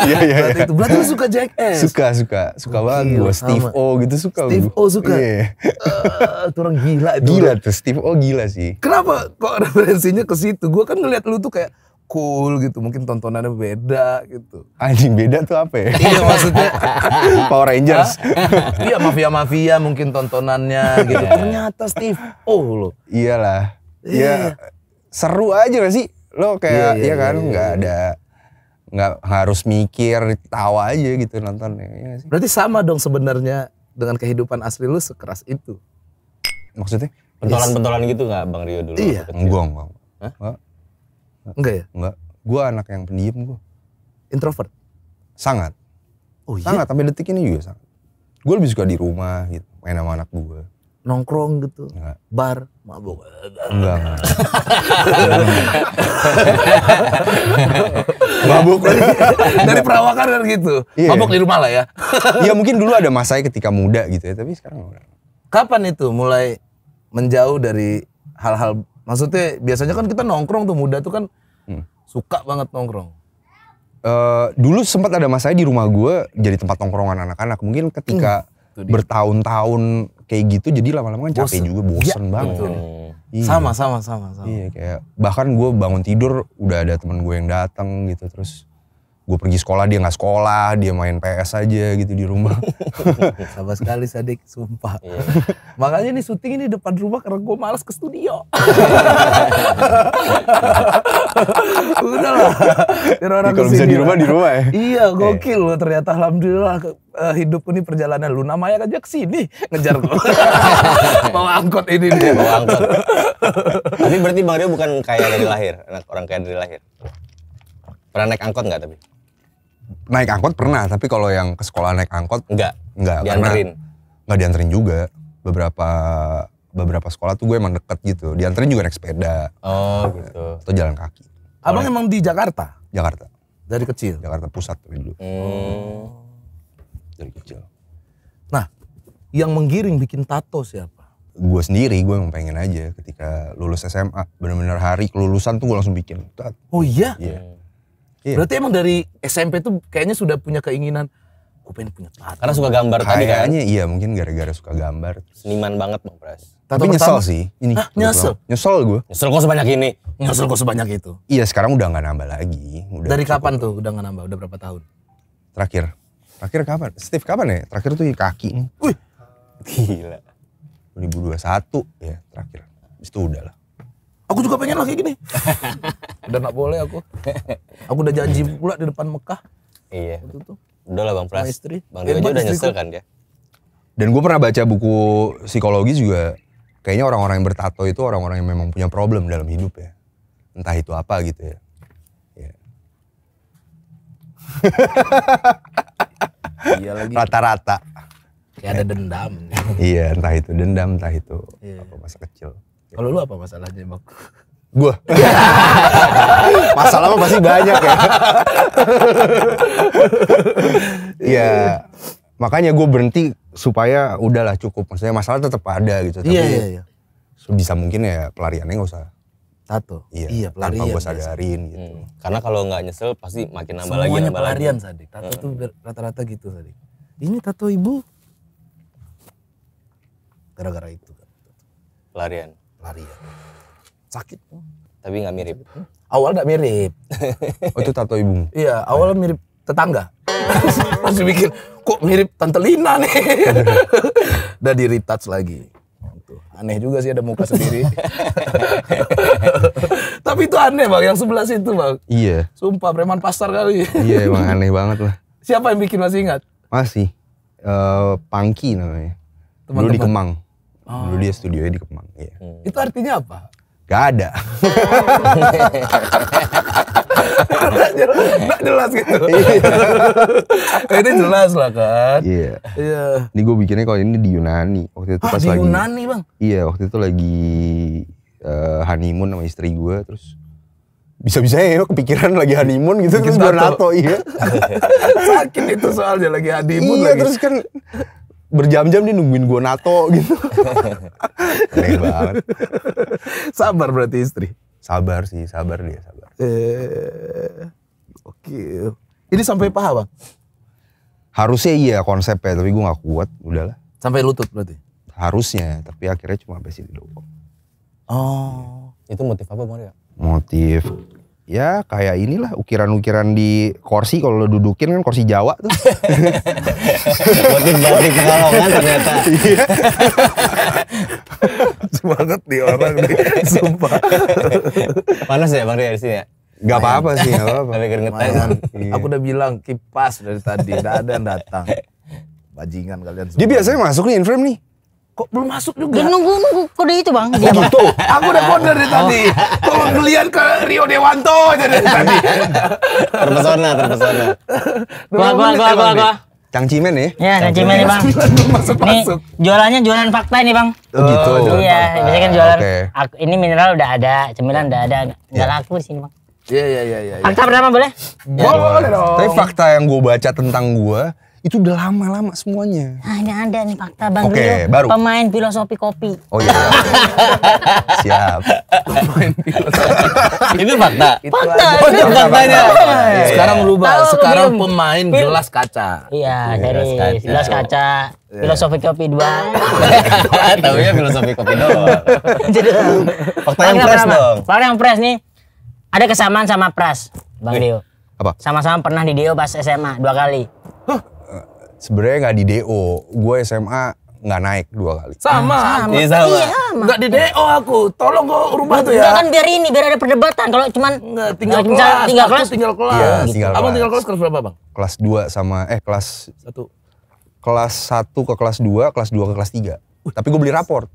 Iya, iya, iya. Berarti lu suka Jackass? Suka, suka. Suka banget gue. Steve O gitu suka Steve O suka? Iya. Yeah. Uh, orang gila itu. Gila tuh, Steve O gila sih. Kenapa kok referensinya ke situ? Gue kan ngeliat lu tuh kayak, cool gitu mungkin tontonannya beda gitu anjing beda tuh apa ya iya maksudnya Power Rangers iya mafia mafia mungkin tontonannya gitu iya. ternyata Steve oh lo iyalah iya ya, seru aja gak sih lo kayak iya, iya, iya kan nggak ada nggak harus mikir tawa aja gitu nontonnya ya, sih? berarti sama dong sebenarnya dengan kehidupan asli lu sekeras itu maksudnya pentolan-pentolan gitu nggak bang Rio dulu iya enggak enggak Enggak ya? Enggak. Gue anak yang pendiam gue. Introvert? Sangat. Oh iya? Sangat, sampai detik ini juga sangat. Gue lebih suka di rumah gitu, main sama anak gue. Nongkrong gitu? Enggak. Bar? Mabok? Enggak. Mabuk dari, dari perawakan kan gitu. Iya. Mabuk iya. di rumah lah ya. Iya mungkin dulu ada masanya ketika muda gitu ya, tapi sekarang enggak. Kapan itu mulai menjauh dari hal-hal Maksudnya biasanya kan kita nongkrong tuh muda tuh kan hmm. suka banget nongkrong. Uh, dulu sempat ada mas saya di rumah gue jadi tempat nongkrongan anak-anak. Mungkin ketika hmm, bertahun-tahun kayak gitu jadi lama-lama kan capek bosen. juga, bosen ya, banget. Iya. Sama sama sama sama. Iya kayak bahkan gue bangun tidur udah ada teman gue yang datang gitu terus gue pergi sekolah dia nggak sekolah dia main PS aja gitu di rumah sama sekali sadik sumpah iya. makanya nih syuting ini depan rumah karena gue malas ke studio Udahlah, lah orang kalau bisa di rumah di rumah ya iya gokil loh ternyata alhamdulillah hidupku eh, hidup ini perjalanan lu namanya aja kesini ngejar gue bawa angkot ini iya, dia bawa angkot tapi berarti bang Rio bukan kaya dari lahir orang kaya dari lahir pernah naik angkot nggak tapi naik angkot pernah, tapi kalau yang ke sekolah naik angkot enggak. Enggak, dianterin. karena enggak dianterin juga. Beberapa beberapa sekolah tuh gue emang deket gitu. Dianterin juga naik sepeda. Oh, gitu. Atau jalan kaki. Abang Oleh. emang di Jakarta? Jakarta. Dari kecil? Jakarta Pusat dari dulu. Hmm. Oh. Dari kecil. Nah, yang menggiring bikin tato siapa? Gue sendiri, gue emang pengen aja ketika lulus SMA. Bener-bener hari kelulusan tuh gue langsung bikin. Oh iya? Yeah Iya. Berarti emang dari SMP tuh kayaknya sudah punya keinginan gue pengen punya tato. Karena suka gambar Kayaknya, tadi kan? Kayaknya iya mungkin gara-gara suka gambar. Seniman banget Bang Pras. Tapi nyesel nyesel sih ini. Hah, nyesel? Nyesel gue. Nyesel kok sebanyak ini? Nyesel kok sebanyak itu? Iya sekarang udah gak nambah lagi. Udah Dari kapan tuh udah gak nambah? Udah berapa tahun? Terakhir. Terakhir kapan? Steve kapan ya? Terakhir tuh ya, kaki nih. Wih. Gila. 2021 ya terakhir. itu udah lah. Aku juga pengen lah kayak gini. udah nggak boleh aku. Aku udah janji pula di depan Mekah. Iya. itu. Udah lah Bang Pras. Sama istri. Bang Dio udah nyesel kan dia. Dan gue pernah baca buku psikologi juga. Kayaknya orang-orang yang bertato itu orang-orang yang memang punya problem dalam hidup ya. Entah itu apa gitu ya. ya. iya lagi. Rata-rata. Kayak ada dendam. iya, entah itu dendam, entah itu iya. apa masa kecil. Ya. Kalau lu apa masalahnya bang? gua masalahnya mah pasti banyak ya. Iya makanya gue berhenti supaya udahlah cukup. Maksudnya masalah tetap ada gitu. Tapi iya, iya, iya. Bisa mungkin ya pelariannya gak usah tato. Iya, iya pelarian. Tanpa gue sadarin hmm. gitu. Hmm. Karena kalau gak nyesel pasti makin nambah Semuanya lagi. Semuanya pelarian lagi. Sadik. Tato hmm. tuh rata-rata gitu Sadik. Ini tato ibu. Gara-gara itu. Kan. Pelarian lari ya. Sakit. Tapi nggak mirip. Eh? Awal nggak mirip. oh itu tato ibu? Iya, awal iya. mirip tetangga. Masih bikin, kok mirip Tante Lina nih. Udah di retouch lagi. Aneh juga sih ada muka sendiri. Tapi itu aneh bang, yang sebelah situ bang. Iya. Sumpah preman pasar kali. iya emang aneh banget lah. Siapa yang bikin masih ingat? Masih. Uh, Pangki namanya. Teman-teman. Dulu di Kemang. Oh. Dulu dia studionya di Kemang. Iya. Hmm. Itu artinya apa? Gak ada. Gak jelas gitu. Iya. ini jelas lah kan. Iya. Yeah. Ini gue bikinnya kalau ini di Yunani. Waktu itu Hah, pas di lagi. Yunani bang? Iya waktu itu lagi uh, honeymoon sama istri gue terus bisa-bisa ya kepikiran lagi honeymoon gitu Bikin terus gue nato iya. Sakit itu soalnya lagi honeymoon iya, lagi. Iya terus kan berjam-jam dia nungguin gue nato gitu. Keren banget. sabar berarti istri. Sabar sih, sabar dia sabar. Eh, oke. Ini sampai paha bang? Harusnya iya konsepnya, tapi gue gak kuat, udahlah. Sampai lutut berarti? Harusnya, tapi akhirnya cuma sampai sini doang. Oh. Itu motif apa Maria? Motif ya kayak inilah ukiran-ukiran di kursi kalau lo dudukin kan kursi Jawa tuh. Buatin batik pekalongan ternyata. Semangat di orang nih, sumpah. Panas ya Bang Ria di sini ya? Gak apa-apa sih, gak apa-apa. Iya. Aku udah bilang kipas dari tadi, gak ada yang datang. Bajingan kalian semua. Dia biasanya masuk nih in frame nih kok belum masuk juga? Dia nunggu nunggu kode itu bang. Oh gitu. Aku udah kode dari tadi. Kalau oh. ngeliat ke Rio Dewanto dari tadi. terpesona, terpesona. Gua, gua, gua, ya, gua, gua. Cang Cimen nih. Ya, Cang Cimen nih bang. masuk masuk. Nih, jualannya jualan fakta nih bang. Oh gitu. Oh, iya, biasanya kan jualan. Okay. ini mineral udah ada, cemilan udah ada, nggak yeah. laku di sini bang. Iya, iya, iya, iya, iya. Fakta pertama boleh? Iya, boleh dong. Tapi fakta yang gue baca tentang gue, itu udah lama-lama semuanya. Nah, ini ada nih fakta Bang okay, Rio, baru. pemain filosofi kopi. Oh iya. iya. Siap. Pemain filosofi. Ini fakta. Itu fakta. itu fakta. Fakta. Iya, iya, Sekarang berubah. Sekarang belum. pemain gelas kaca. Iya, dari gelas kaca. Filosofi kopi dua. Tahu ya filosofi kopi doang. Jadi eh, fakta yang fresh dong. Fakta yang fresh nih. Ada kesamaan sama Pras, Bang Rio. Apa? Sama-sama pernah di Dio pas SMA dua kali sebenarnya nggak di DO. Gue SMA nggak naik dua kali. Sama, ah, sama. Iya, sama. Iya, sama. Nggak di DO aku. Tolong gue rubah tuh ya. Jangan biar ini, biar ada perdebatan. Kalau cuman nggak tinggal, tinggal, kelas, tinggal kelas, tinggal kelas. Iya, tinggal kelas. tinggal kelas kelas berapa, Bang? Kelas 2 sama eh kelas satu Kelas satu ke kelas dua, kelas dua ke kelas tiga. Tapi gue beli raport.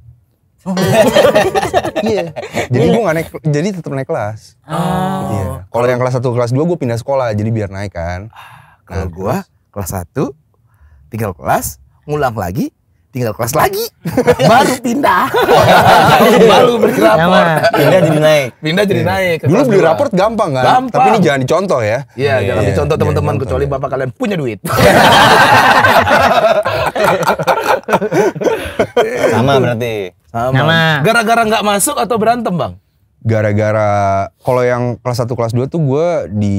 Oh. Iya. jadi gue gak naik, jadi tetap naik kelas. Oh. Iya. Kalau yang kelas satu ke kelas dua gue pindah sekolah, jadi biar naik kan. Ah, nah, kalau nah, gue kelas satu tinggal kelas, ngulang lagi, tinggal kelas lagi, baru pindah. baru beli raport. Pindah jadi naik. Pindah jadi yeah. naik. Dulu beli rapor gampang kan? Gampang. Tapi ini jangan dicontoh ya. Iya, yeah, jangan yeah. dicontoh iya, teman-teman iya, kecuali yeah. bapak kalian punya duit. Sama berarti. Sama. Gara-gara nggak masuk atau berantem, Bang? Gara-gara kalau yang kelas 1 kelas 2 tuh gue di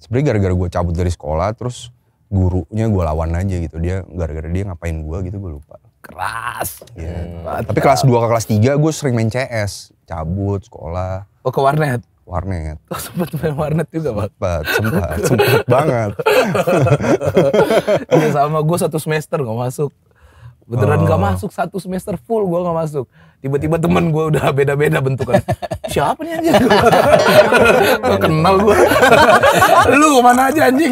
sebenarnya gara-gara gue cabut dari sekolah terus gurunya gue lawan aja gitu dia gara-gara dia ngapain gue gitu gue lupa keras yeah. Iya. hmm, tapi kelas 2 ke kelas 3 gue sering main CS cabut sekolah oh ke warnet warnet oh, sempet main warnet juga pak sempet sempet sempet banget ya sama gue satu semester gak masuk Beneran oh. gak masuk satu semester full gue gak masuk. Tiba-tiba teman gue udah beda-beda bentukan. Siapa nih anjing? gue? kenal gue. Lu kemana aja anjing?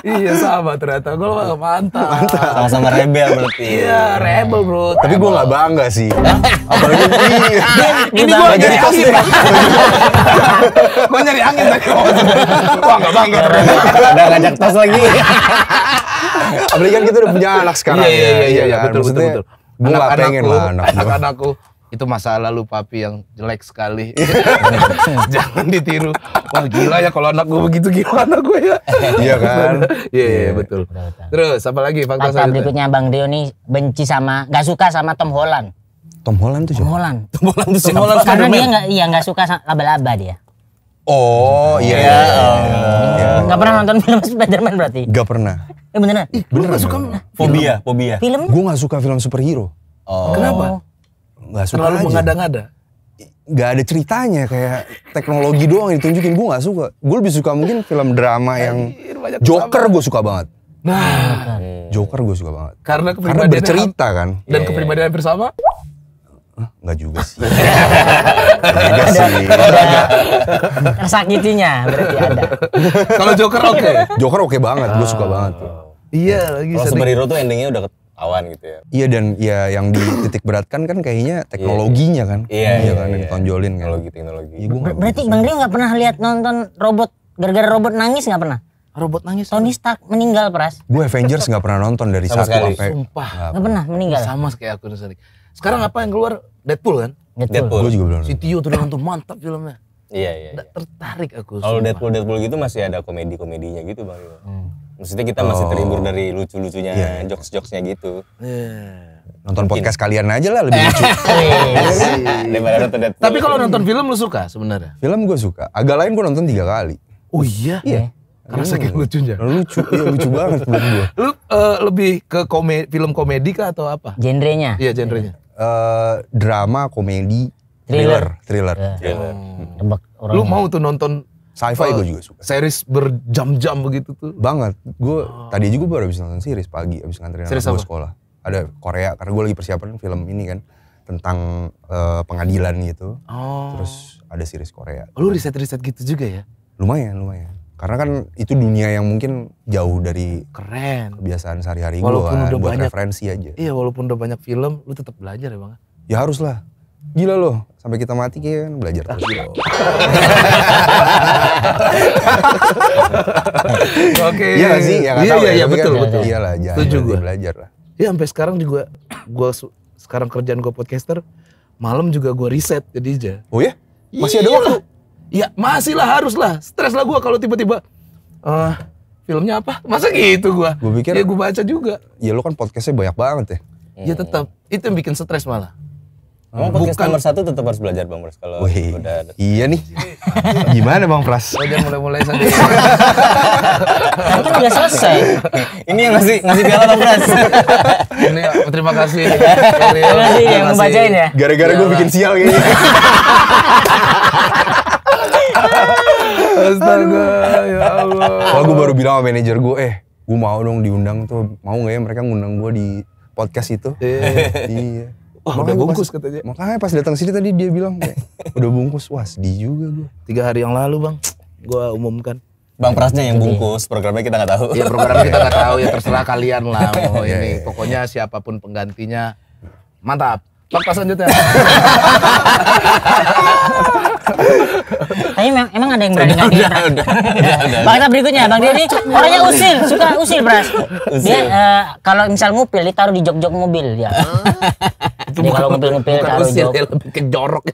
iya sama ternyata. Gue mah mantap. Mantap. Sama-sama rebel berarti. Iya rebel bro. Tapi gue gak bangga sih. Apalagi ini gue jadi angin. Gue nyari angin tadi. Wah gak bangga. Udah ngajak tas lagi. Apalagi kan kita udah punya anak sekarang. Iya iya ya. iya, iya, iya betul, betul betul betul. Gue gak pengen lah anak anak-anakku itu masa lalu papi yang jelek sekali. Jangan ditiru. Wah gila ya kalau anak gue begitu gila anak gue ya. iya kan? Iya yeah, iya, iya. yeah, betul. Terus apa lagi fakta, fakta berikutnya Bang Dio nih benci sama gak suka sama Tom Holland. Tom Holland tuh siapa? Tom Holland. Tom Holland tuh siapa? Karena Holland Karena dia nggak iya nggak suka laba-laba dia. Oh iya. Yeah. Iya, gak pernah nonton film Spiderman berarti? Gak pernah. Eh beneran? Ih, beneran. Gak suka beneran. fobia, film. fobia. Film? Gue gak suka film superhero. Oh. Kenapa? Gak suka Terlalu ada mengada-ngada. Gak ada ceritanya kayak teknologi doang yang ditunjukin gue gak suka. Gue lebih suka mungkin film drama yang Joker gue suka banget. Nah, Joker gue suka banget. Karena kepribadian Karena bercerita kan. Dan yeah. kepribadian bersama? Enggak juga sih. Enggak sih. Ada tersakitinya berarti ada. Kalau Joker oke. Okay. Joker oke okay banget, gue suka banget. Iya ya, lagi. Kalau superhero tuh endingnya udah ketahuan gitu ya. Iya dan ya yang di titik beratkan kan kayaknya iya, teknologinya iya. kan. Iya, iya, iya, kan iya. ditonjolin kan. Teknologi teknologi. Ya, gua Berarti Bang Rio nggak pernah lihat nonton robot gara-gara robot nangis nggak pernah? Robot nangis. Tony Stark meninggal Pras. Gue Avengers nggak pernah nonton dari satu sampai. Sumpah. Gak pernah meninggal. Ya? Sama kayak aku Nusanik. Sekarang apa yang keluar? Deadpool kan? Deadpool. Deadpool. Gue juga belum. Si Tio tuh nonton mantap filmnya. Iya iya. iya. Tertarik aku. Kalau Deadpool Deadpool gitu masih ada komedi komedinya gitu bang. Rio. Hmm. Maksudnya kita masih oh. terhibur dari lucu-lucunya, yeah. Iya. jokes-jokesnya gitu. Yeah. Nonton Mungkin. podcast kalian aja lah lebih lucu. Iya. Tapi kalau nonton film lu suka sebenarnya? Film gue suka. Agak lain gue nonton tiga kali. Oh iya? Iya. Karena hmm. saking lucunya. Lucu, iya lucu banget film gue. Lu uh, lebih ke komedi, film komedi kah atau apa? Genrenya? Iya genrenya. Uh, drama, komedi, thriller. Thriller. thriller. Iya. Hmm. thriller. Oh. lu mau tuh nonton Sci-fi uh, oh, gue juga suka. Series berjam-jam begitu tuh. Banget. Gue oh. tadi juga baru habis nonton series pagi habis nganterin anak gue sekolah. Ada Korea karena gue lagi persiapan film ini kan tentang uh, pengadilan gitu. Oh. Terus ada series Korea. Oh, lu riset-riset gitu juga ya? Lumayan, lumayan. Karena kan itu dunia yang mungkin jauh dari keren kebiasaan sehari-hari gue kan. buat banyak, referensi aja. Iya, walaupun udah banyak film, lu tetap belajar ya, Bang. Ya harus lah. Gila loh, sampai kita mati kan belajar terus. Oke. Iya sih? Ya, iya, iya, ya, iya, kan betul, ya, betul. Iya lah, jangan Setuju gua. belajar lah. Iya, sampai sekarang juga gua sekarang kerjaan gua podcaster, malam juga gua riset jadi aja. Oh ya? Masih ada iya. waktu? Iya, masih lah harus lah. Stres lah gua kalau tiba-tiba uh, filmnya apa? Masa gitu gua. Gua pikir. Ya gua baca juga. Ya lo kan podcastnya banyak banget ya. Iya Ya tetap itu yang bikin stres malah. Emang podcast Bukan. nomor satu tetap harus belajar Bang Pras kalau Wih, udah Iya nih. Gimana Bang Pras? Udah oh, mulai-mulai sampai. Kan udah selesai. Ini yang ngasih ngasih piala Bang Pras. Ini terima kasih. Iya. Terima kasih yang membacain ya. Gara-gara gue bikin sial kayaknya. Astaga, ya Allah. Kalau gue baru bilang sama manajer gue, eh gue mau dong diundang tuh. Mau gak ya mereka ngundang gue di podcast itu? Iya. iya. Oh, udah bungkus pas, katanya. Makanya pas datang sini tadi dia bilang udah bungkus. Wah, sedih juga gue. Tiga hari yang lalu bang, gue umumkan. Bang Prasnya yang bungkus, programnya kita nggak tahu. Iya programnya kita nggak tahu ya terserah kalian lah iya, mau iya, ini. Iya. Pokoknya siapapun penggantinya mantap. Fakta selanjutnya. Tapi emang, emang ada yang berani udah, bang? udah, udah, udah, udah, berikutnya, Bang Didi, orangnya usil, suka usil beras. Usil. Dia uh, kalau misal ngupil ditaruh di jok-jok mobil ya. Itu Jadi kalau ngupil-ngupil taruh usil, jok. Ya, lebih ke jorok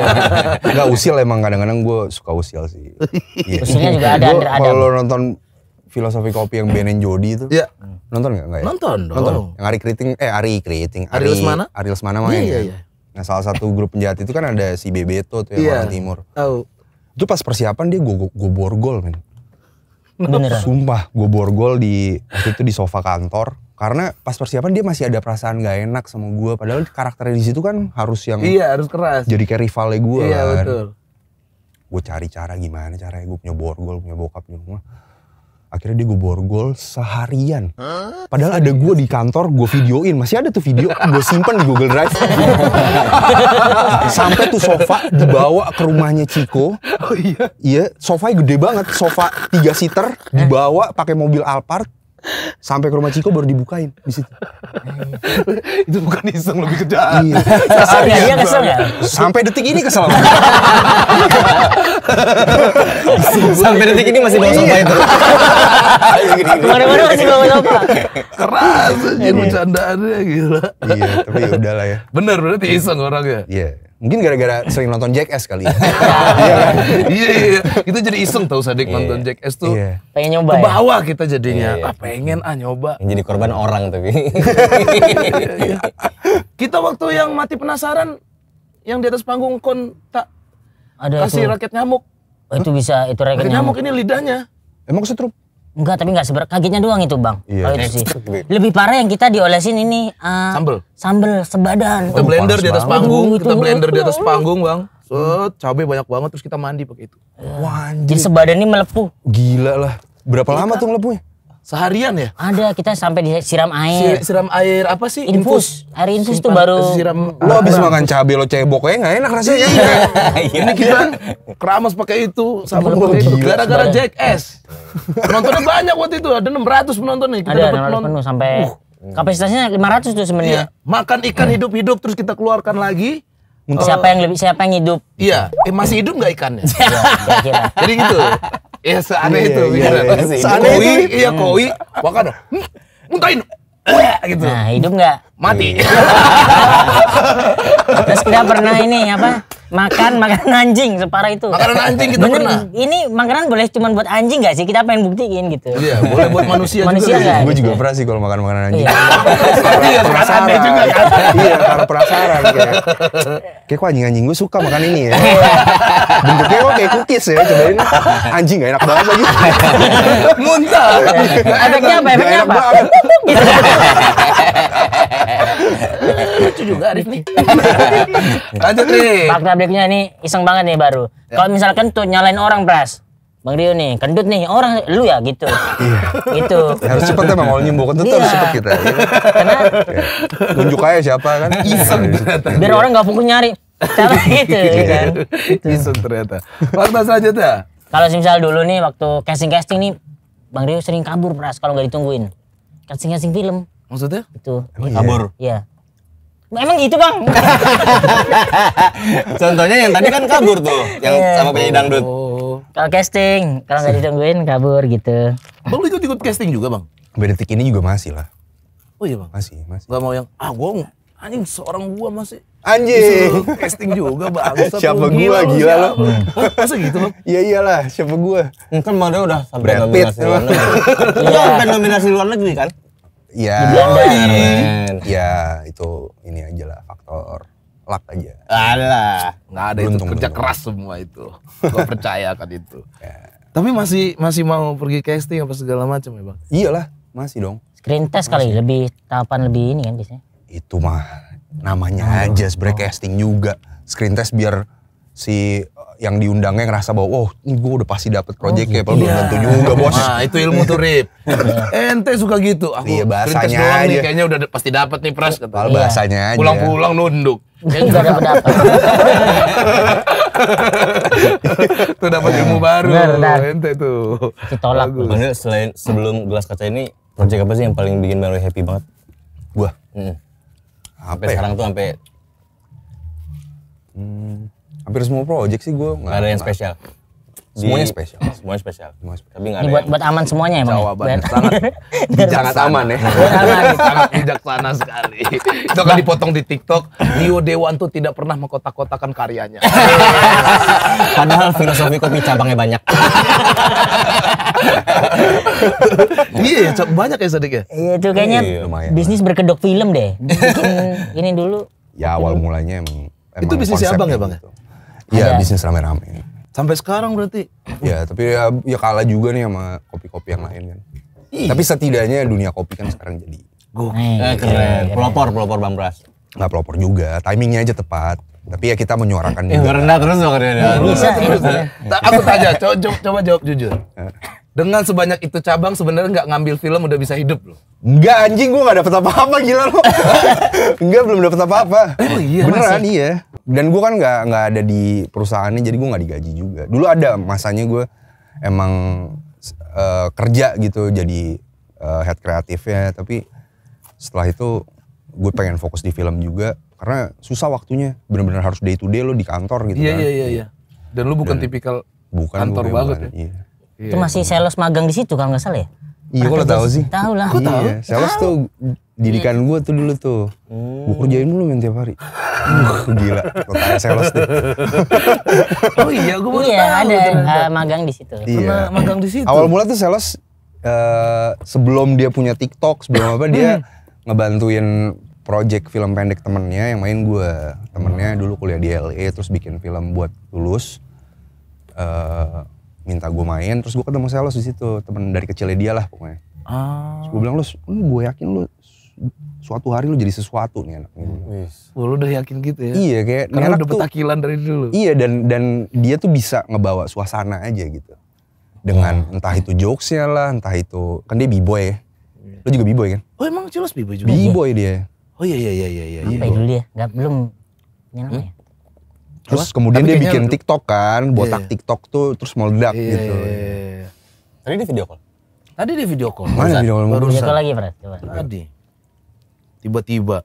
Enggak usil emang kadang-kadang gue suka usil sih. yeah. Usilnya juga ada Under ada. Kalau nonton filosofi kopi yang Benen Jody itu. Iya. Nonton enggak enggak ya? Nonton dong. Nonton. Yang Ari Kriting eh Ari Kriting, Ari, Ari Lesmana. Ari Lesmana main. Iya, ya. iya, iya. Nah salah satu grup penjahat itu kan ada si Bebeto tuh yang yeah. orang timur. Tahu. Itu pas persiapan dia gue gue borgol men. Beneran. Sumpah gue borgol di waktu itu di sofa kantor karena pas persiapan dia masih ada perasaan gak enak sama gue padahal karakternya di situ kan harus yang iya harus keras jadi kayak rivalnya gue iya, kan betul. gue cari cara gimana caranya gue punya borgol punya bokap punya rumah akhirnya dia gue borgol seharian padahal ada gue di kantor gue videoin masih ada tuh video gue simpen di Google Drive sampai tuh sofa dibawa ke rumahnya Ciko oh iya iya sofa gede banget sofa tiga seater eh? dibawa pakai mobil Alphard Sampai ke rumah Ciko baru dibukain di situ. itu bukan iseng lebih kejahatan. Iya. iya. Kesel ya, dia kesel ya. Sampai detik ini kesel. Sampai detik ini masih bawa sampah itu. Mana-mana masih bawa sampah. Keras aja iya. bercandaannya gila. Iya, tapi ya udahlah, ya. Bener berarti iseng orang ya. Iya. Mungkin gara-gara sering nonton Jackass kali. Ya. Iya Iya iya. Kita jadi iseng tau Sadik yeah. nonton Jackass tuh. Yeah. Pengen nyoba. Ke ya? bawah kita jadinya. Yeah. Iya. Ah pengen ah nyoba. Yang jadi korban orang tapi. Iya, iya, kita waktu yang mati penasaran yang di atas panggung kon tak Ada kasih itu. raket nyamuk. Oh, itu bisa itu raket, raket nyamuk. nyamuk ini lidahnya. Emang kesetrum? Enggak, tapi enggak seberat. Kagetnya doang itu, Bang. Iya. Kalau itu sih. Lebih parah yang kita diolesin ini uh, sambel. Sambel sebadan. Kita oh, blender di atas panggung, kita blender di atas panggung, Bang. Set, cabai banyak banget terus kita mandi pakai itu. Iya. Wah, anjir. Jadi sebadan ini melepuh. Gila lah. Berapa iya, lama tuh melepuhnya? Seharian ya? Ada, kita sampai disiram air. Si, siram air apa sih? Infus. infus. Air infus tuh baru. Siram. Lo abis makan cabe lo ceboknya eh, nggak enak rasanya. Iya. iya. Ini kita kan keramas pakai itu, Sama pakai itu. Gara-gara Jack S. Penontonnya banyak waktu itu, ada 600 penonton nih. Kita ada, dapat penonton penuh sampai uh. kapasitasnya 500 tuh sebenarnya. Iya. Makan ikan hidup-hidup terus kita keluarkan lagi. Untuk siapa eh, yang lebih siapa yang hidup? Iya, eh, masih hidup nggak ikannya? Iya, Jadi gitu. Ya seaneh iya, itu. Iya, iya, iya. Seaneh itu. Iya, koi. Wakanda. Hmm, muntahin. Eh, gitu. Nah, hidup gak mati. Iya. Terus kita pernah ini apa? Makan makanan anjing separah itu. Makanan anjing kita Bener, pernah. Ini makanan boleh cuma buat anjing gak sih? Kita pengen buktiin gitu. Iya, boleh buat manusia, manusia juga. Gue juga pernah sih kalau makan makanan anjing. Iya, iya penasaran. juga kan? Iya, karena perasaan. kayak. Kayak kok anjing-anjing gue suka makan ini ya. Bentuknya kok kayak cookies ya, cobain. Anjing gak enak banget lagi. Muntah. Efeknya apa? Efeknya apa? Lucu juga Arif nih. Lanjut nih. Fakta berikutnya nih iseng banget nih baru. Ya. Kalau misalkan tuh nyalain orang Pras. Bang Rio nih, kendut nih, orang lu ya gitu. Iya. gitu. Ya, harus cepet emang, kalau nyembuh kentut iya. harus cepet kita. Ya. Karena ya. tunjuk aja siapa kan. Iseng iya. ternyata. Biar orang gak fokus nyari. Salah gitu kan. Gitu. Iseng ternyata. Fakta selanjutnya. Kalau misal dulu nih waktu casting-casting nih Bang Rio sering kabur Pras kalau gak ditungguin. Casting-casting film. Maksudnya? Itu. Iya. kabur? Iya. Emang gitu bang? Contohnya yang tadi kan kabur tuh, yang yeah. sama penyanyi dangdut. Kalau casting, kalau nggak ditungguin kabur gitu. Bang lu ikut ikut casting juga bang? Sampai ini juga masih lah. Oh iya bang? Masih, masih. Gak mau yang, ah gua anjing seorang gua masih. Anjing. Casting juga bang. siapa gua gila, gila lo. Masa gitu bang? Iya iyalah, siapa gua. Kan mana udah sampai nominasi luar negeri. Iya, sampai nominasi luar negeri kan? Iya. Iya, itu ini aja lah faktor luck aja. Alah, nggak ada Beruntung, itu kerja bener. keras semua itu. Gua percaya kan itu. Ya. Tapi masih masih mau pergi casting apa segala macam ya bang? Iyalah, masih dong. Screen test masih. kali lebih tahapan lebih ini kan biasanya. Itu mah namanya oh, aja sebenernya oh. casting juga. Screen test biar si yang diundangnya ngerasa bahwa wow gue udah pasti dapet project oh, ya padahal iya. Gitu. tentu juga iya. bos nah itu ilmu tuh Rip iya. ente suka gitu aku iya, bahasanya aja. nih kayaknya udah pasti dapet nih pres kata bahasanya aja pulang-pulang nunduk Kayaknya dapat dapet. tuh dapat ilmu baru benar, ente tuh ditolak Maksudnya selain sebelum gelas kaca ini project apa sih yang paling bikin Melo happy banget gua hmm. sampai ya? sekarang tuh sampai hmm hampir semua project sih gue nggak ada yang gak, spesial semuanya spesial semuanya spesial semuanya spesial tapi nggak ada buat buat aman semuanya ya, ya? jawaban sangat sangat aman ya sangat bijaksana sekali itu akan dipotong di TikTok Rio tuh tidak pernah mengkotak-kotakan karyanya padahal filosofi kopi cabangnya banyak iya ya, banyak ya sedikit ya? iya itu kayaknya iya, bisnis berkedok film deh bikin ini dulu ya awal mulanya emang, emang itu bisnis abang ya bang ya gitu. Iya, bisnis rame-rame. Sampai sekarang berarti? Iya, tapi ya, ya kalah juga nih sama kopi-kopi yang lain kan. Ih. Iya. Tapi setidaknya dunia kopi kan sekarang jadi Gue nah, iya, Eh, keren. Iya, pelopor, pelopor Bang Bras. Nggak pelopor juga, timingnya aja tepat. Tapi ya kita menyuarakan eh, juga. rendah terus dong. Terus, terus. Aku tanya, coba, coba jawab jujur. Eh dengan sebanyak itu cabang sebenarnya nggak ngambil film udah bisa hidup loh. Enggak anjing gua nggak dapet apa-apa gila lo. Enggak belum dapet apa-apa. Oh, iya. Beneran masih? iya. Dan gua kan nggak nggak ada di perusahaannya jadi gua nggak digaji juga. Dulu ada masanya gua emang uh, kerja gitu jadi uh, head kreatifnya tapi setelah itu gue pengen fokus di film juga karena susah waktunya bener-bener harus day to day lo di kantor gitu iya, kan. Iya iya iya. Dan lo bukan Dan, tipikal bukan kantor banget ya. Iya Iya, itu masih iya. sales magang di situ kalau nggak salah ya. Iya, kalau tahu sih. Tahu lah. Aku tahu. Iya, sales tuh didikan gue tuh dulu tuh. Hmm. Gue oh. kerjain dulu main tiap hari. Uh, gila, totalnya sales tuh. oh iya, gue baru iya, tahu. ada uh, magang di situ. Iya. magang di situ. Awal mula tuh sales uh, sebelum dia punya TikTok, sebelum apa dia hmm. ngebantuin project film pendek temennya yang main gue. Temennya dulu kuliah di LA terus bikin film buat lulus. Uh, minta gue main terus gue ketemu Selos di situ teman dari kecilnya dia lah pokoknya ah. gue bilang lu gue yakin lu suatu hari lu jadi sesuatu nih anak ini. Yes. Lu udah yakin gitu ya? Iya kayak Karena udah petakilan dari dulu. Iya dan dan dia tuh bisa ngebawa suasana aja gitu. Dengan wow. entah itu jokesnya lah, entah itu kan dia b-boy ya. Iya. Lu juga b-boy kan? Oh emang jelas b-boy juga? B-boy dia. Oh iya iya iya iya. iya. Apa dulu ya? Gak, belum nyala hmm? ya? Terus Wah, kemudian dia bikin TikTok kan, botak iya. yeah. TikTok tuh terus meledak yeah, gitu. Yeah. Tadi di video call. Tadi di video call. Mana video call? Baru itu lagi, Fred. Tadi. Tiba-tiba.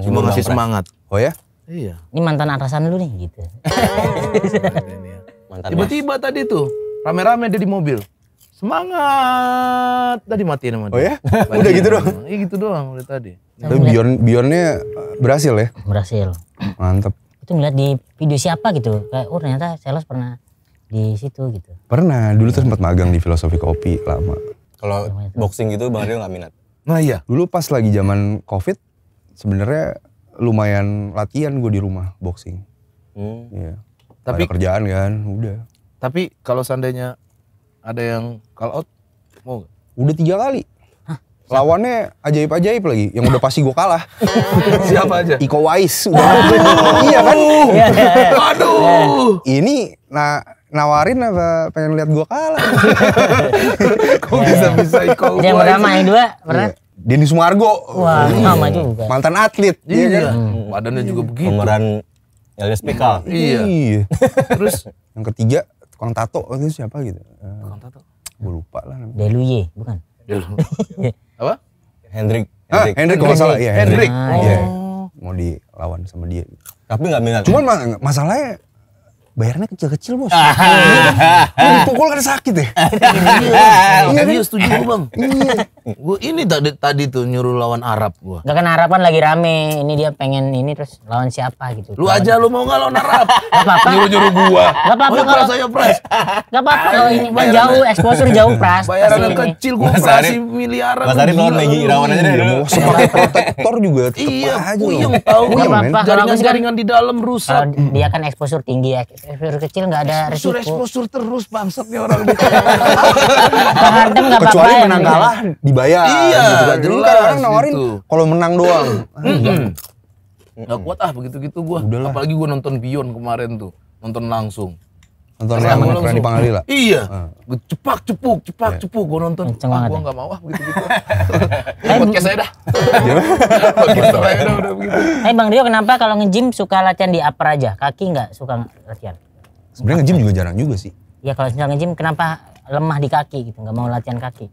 Cuma masih semangat. Oh ya? Iya. Ini mantan atasan lu nih gitu. mantan Tiba-tiba ya. tadi tuh rame-rame dia di mobil. Semangat tadi matiin sama dia. Oh ya? Matiin. udah gitu doang. Iya gitu doang udah tadi. Tapi Bion Bionnya berhasil ya? Berhasil. Mantap itu ngeliat di video siapa gitu kayak oh ternyata sales pernah di situ gitu pernah dulu tuh sempat magang di filosofi kopi lama kalau boxing gitu bang Rio nggak minat nah iya dulu pas lagi zaman covid sebenarnya lumayan latihan gue di rumah boxing hmm. Iya. tapi ada kerjaan kan udah tapi kalau seandainya ada yang call out mau gak? udah tiga kali lawannya ajaib-ajaib lagi yang udah pasti gue kalah siapa aja Iko Wais udah iya kan aduh iya, iya, iya. ini nah nawarin apa pengen lihat gue kalah kok bisa bisa Iko Wais yang pertama yang dua pernah Denny Sumargo wah sama juga mantan atlet iya kan? Hmm. badannya juga hmm. begitu pemeran Elias Pika. iya terus yang ketiga tukang tato itu siapa gitu tukang tato gue lupa lah Deluye bukan Delu. Apa? Hendrik. Hendrik. Ah, Hendrik kalau salah ya Hendrik. Iya. Oh. Yeah. Mau dilawan sama dia. Tapi nggak minat. Cuman ya? masalahnya bayarnya kecil-kecil bos. Pukul ah. kan, dipukul kan sakit deh. Ya. Iya, iya, setuju bang. Iya. Gue ini tadi tadi tuh nyuruh lawan Arab gue. Gak kan harapan lagi rame. Ini dia pengen ini terus lawan siapa gitu. Lu aja lu mau nggak lawan Arab? gak apa-apa. Nyuruh nyuruh gue. Gak apa-apa kalau saya pras. Gak apa-apa kalau ini bang jauh exposure jauh pras. Bayaran kecil gue pras miliaran. Mas Arif lawan lagi Irawan aja deh. Iya, semangat protektor juga. Iya, gue yang tahu. Gak apa-apa. Jaringan-jaringan kan- di dalam rusak. Dia kan exposure tinggi ya. Exposure kecil nggak ada resiko. sur terus nih orang gitu. Harden nggak apa-apa. Kecuali ya, menang ya? kalah dibayar. Iya, gitu kan. Jadi kan orang nawarin gitu. kalau menang doang. Iya. Nggak kuat ah begitu-gitu gue. Apalagi gue nonton Bion kemarin tuh, nonton langsung. Nonton Rama Rani Pangalila. Iya. Uh. Cepak cepuk, cepak yeah. cepuk gue nonton. Kenceng ah, gue ya. gak mau ah begitu-begitu. ya, podcast saya dah. Iya. podcast saya dah udah begitu. Eh, Bang Rio, kenapa kalau nge-gym suka latihan di upper aja? Kaki nggak suka latihan? Sebenarnya nge juga jarang juga sih. Ya kalau misalnya nge-gym kenapa lemah di kaki gitu, Gak mau latihan kaki?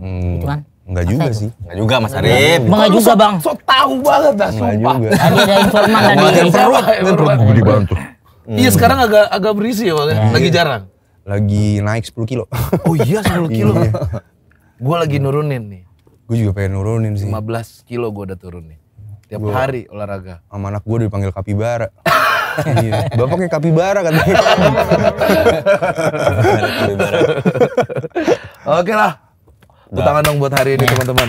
Hmm. Gitu kan? Enggak juga itu? sih. Enggak juga Mas Arif. Enggak juga, Bang. Sok so tahu banget dah, sumpah. juga ada informan tadi. Perlu perlu dibantu. Hmm. Iya sekarang agak agak berisi ya, Nah, lagi iya. jarang. Lagi naik 10 kilo. Oh iya 10 iya. kilo. iya. gue lagi nurunin nih. Gue juga pengen nurunin sih. 15 kilo gue udah turunin. Tiap gua, hari olahraga. Sama anak gue dipanggil kapibara. Bapak iya. Bapaknya kapibara kan. Oke lah. Utangan nah. dong buat hari ini nah. teman-teman.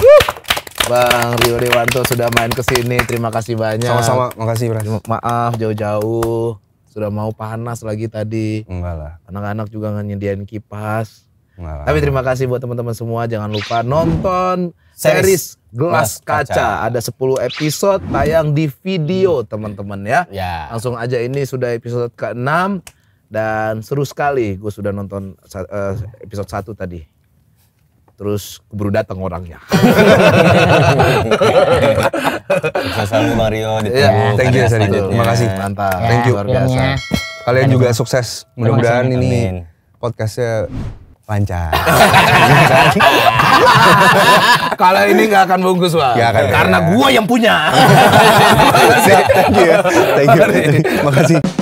Bang Rio Dewanto sudah main ke sini. Terima kasih banyak. Sama-sama, makasih Bro. Maaf jauh-jauh sudah mau panas lagi tadi. Enggak lah. Anak-anak juga nggak nyediain kipas. Enggak lah. Tapi terima kasih buat teman-teman semua. Jangan lupa nonton series Gelas Kaca. Kaca. Ada 10 episode tayang di video teman-teman ya. ya. Langsung aja ini sudah episode ke-6 dan seru sekali. Gue sudah nonton eh, episode 1 tadi terus keburu datang orangnya. sukses Mario di ya, Thank you Sari. Terima kasih. Mantap. Ya, thank you luar biasa. Ya. Kalian juga sukses. Mudah-mudahan ini podcastnya lancar. Kalau ini nggak akan bungkus pak, ya, kan, karena ya. gua yang punya. thank you, thank you, thank you. makasih.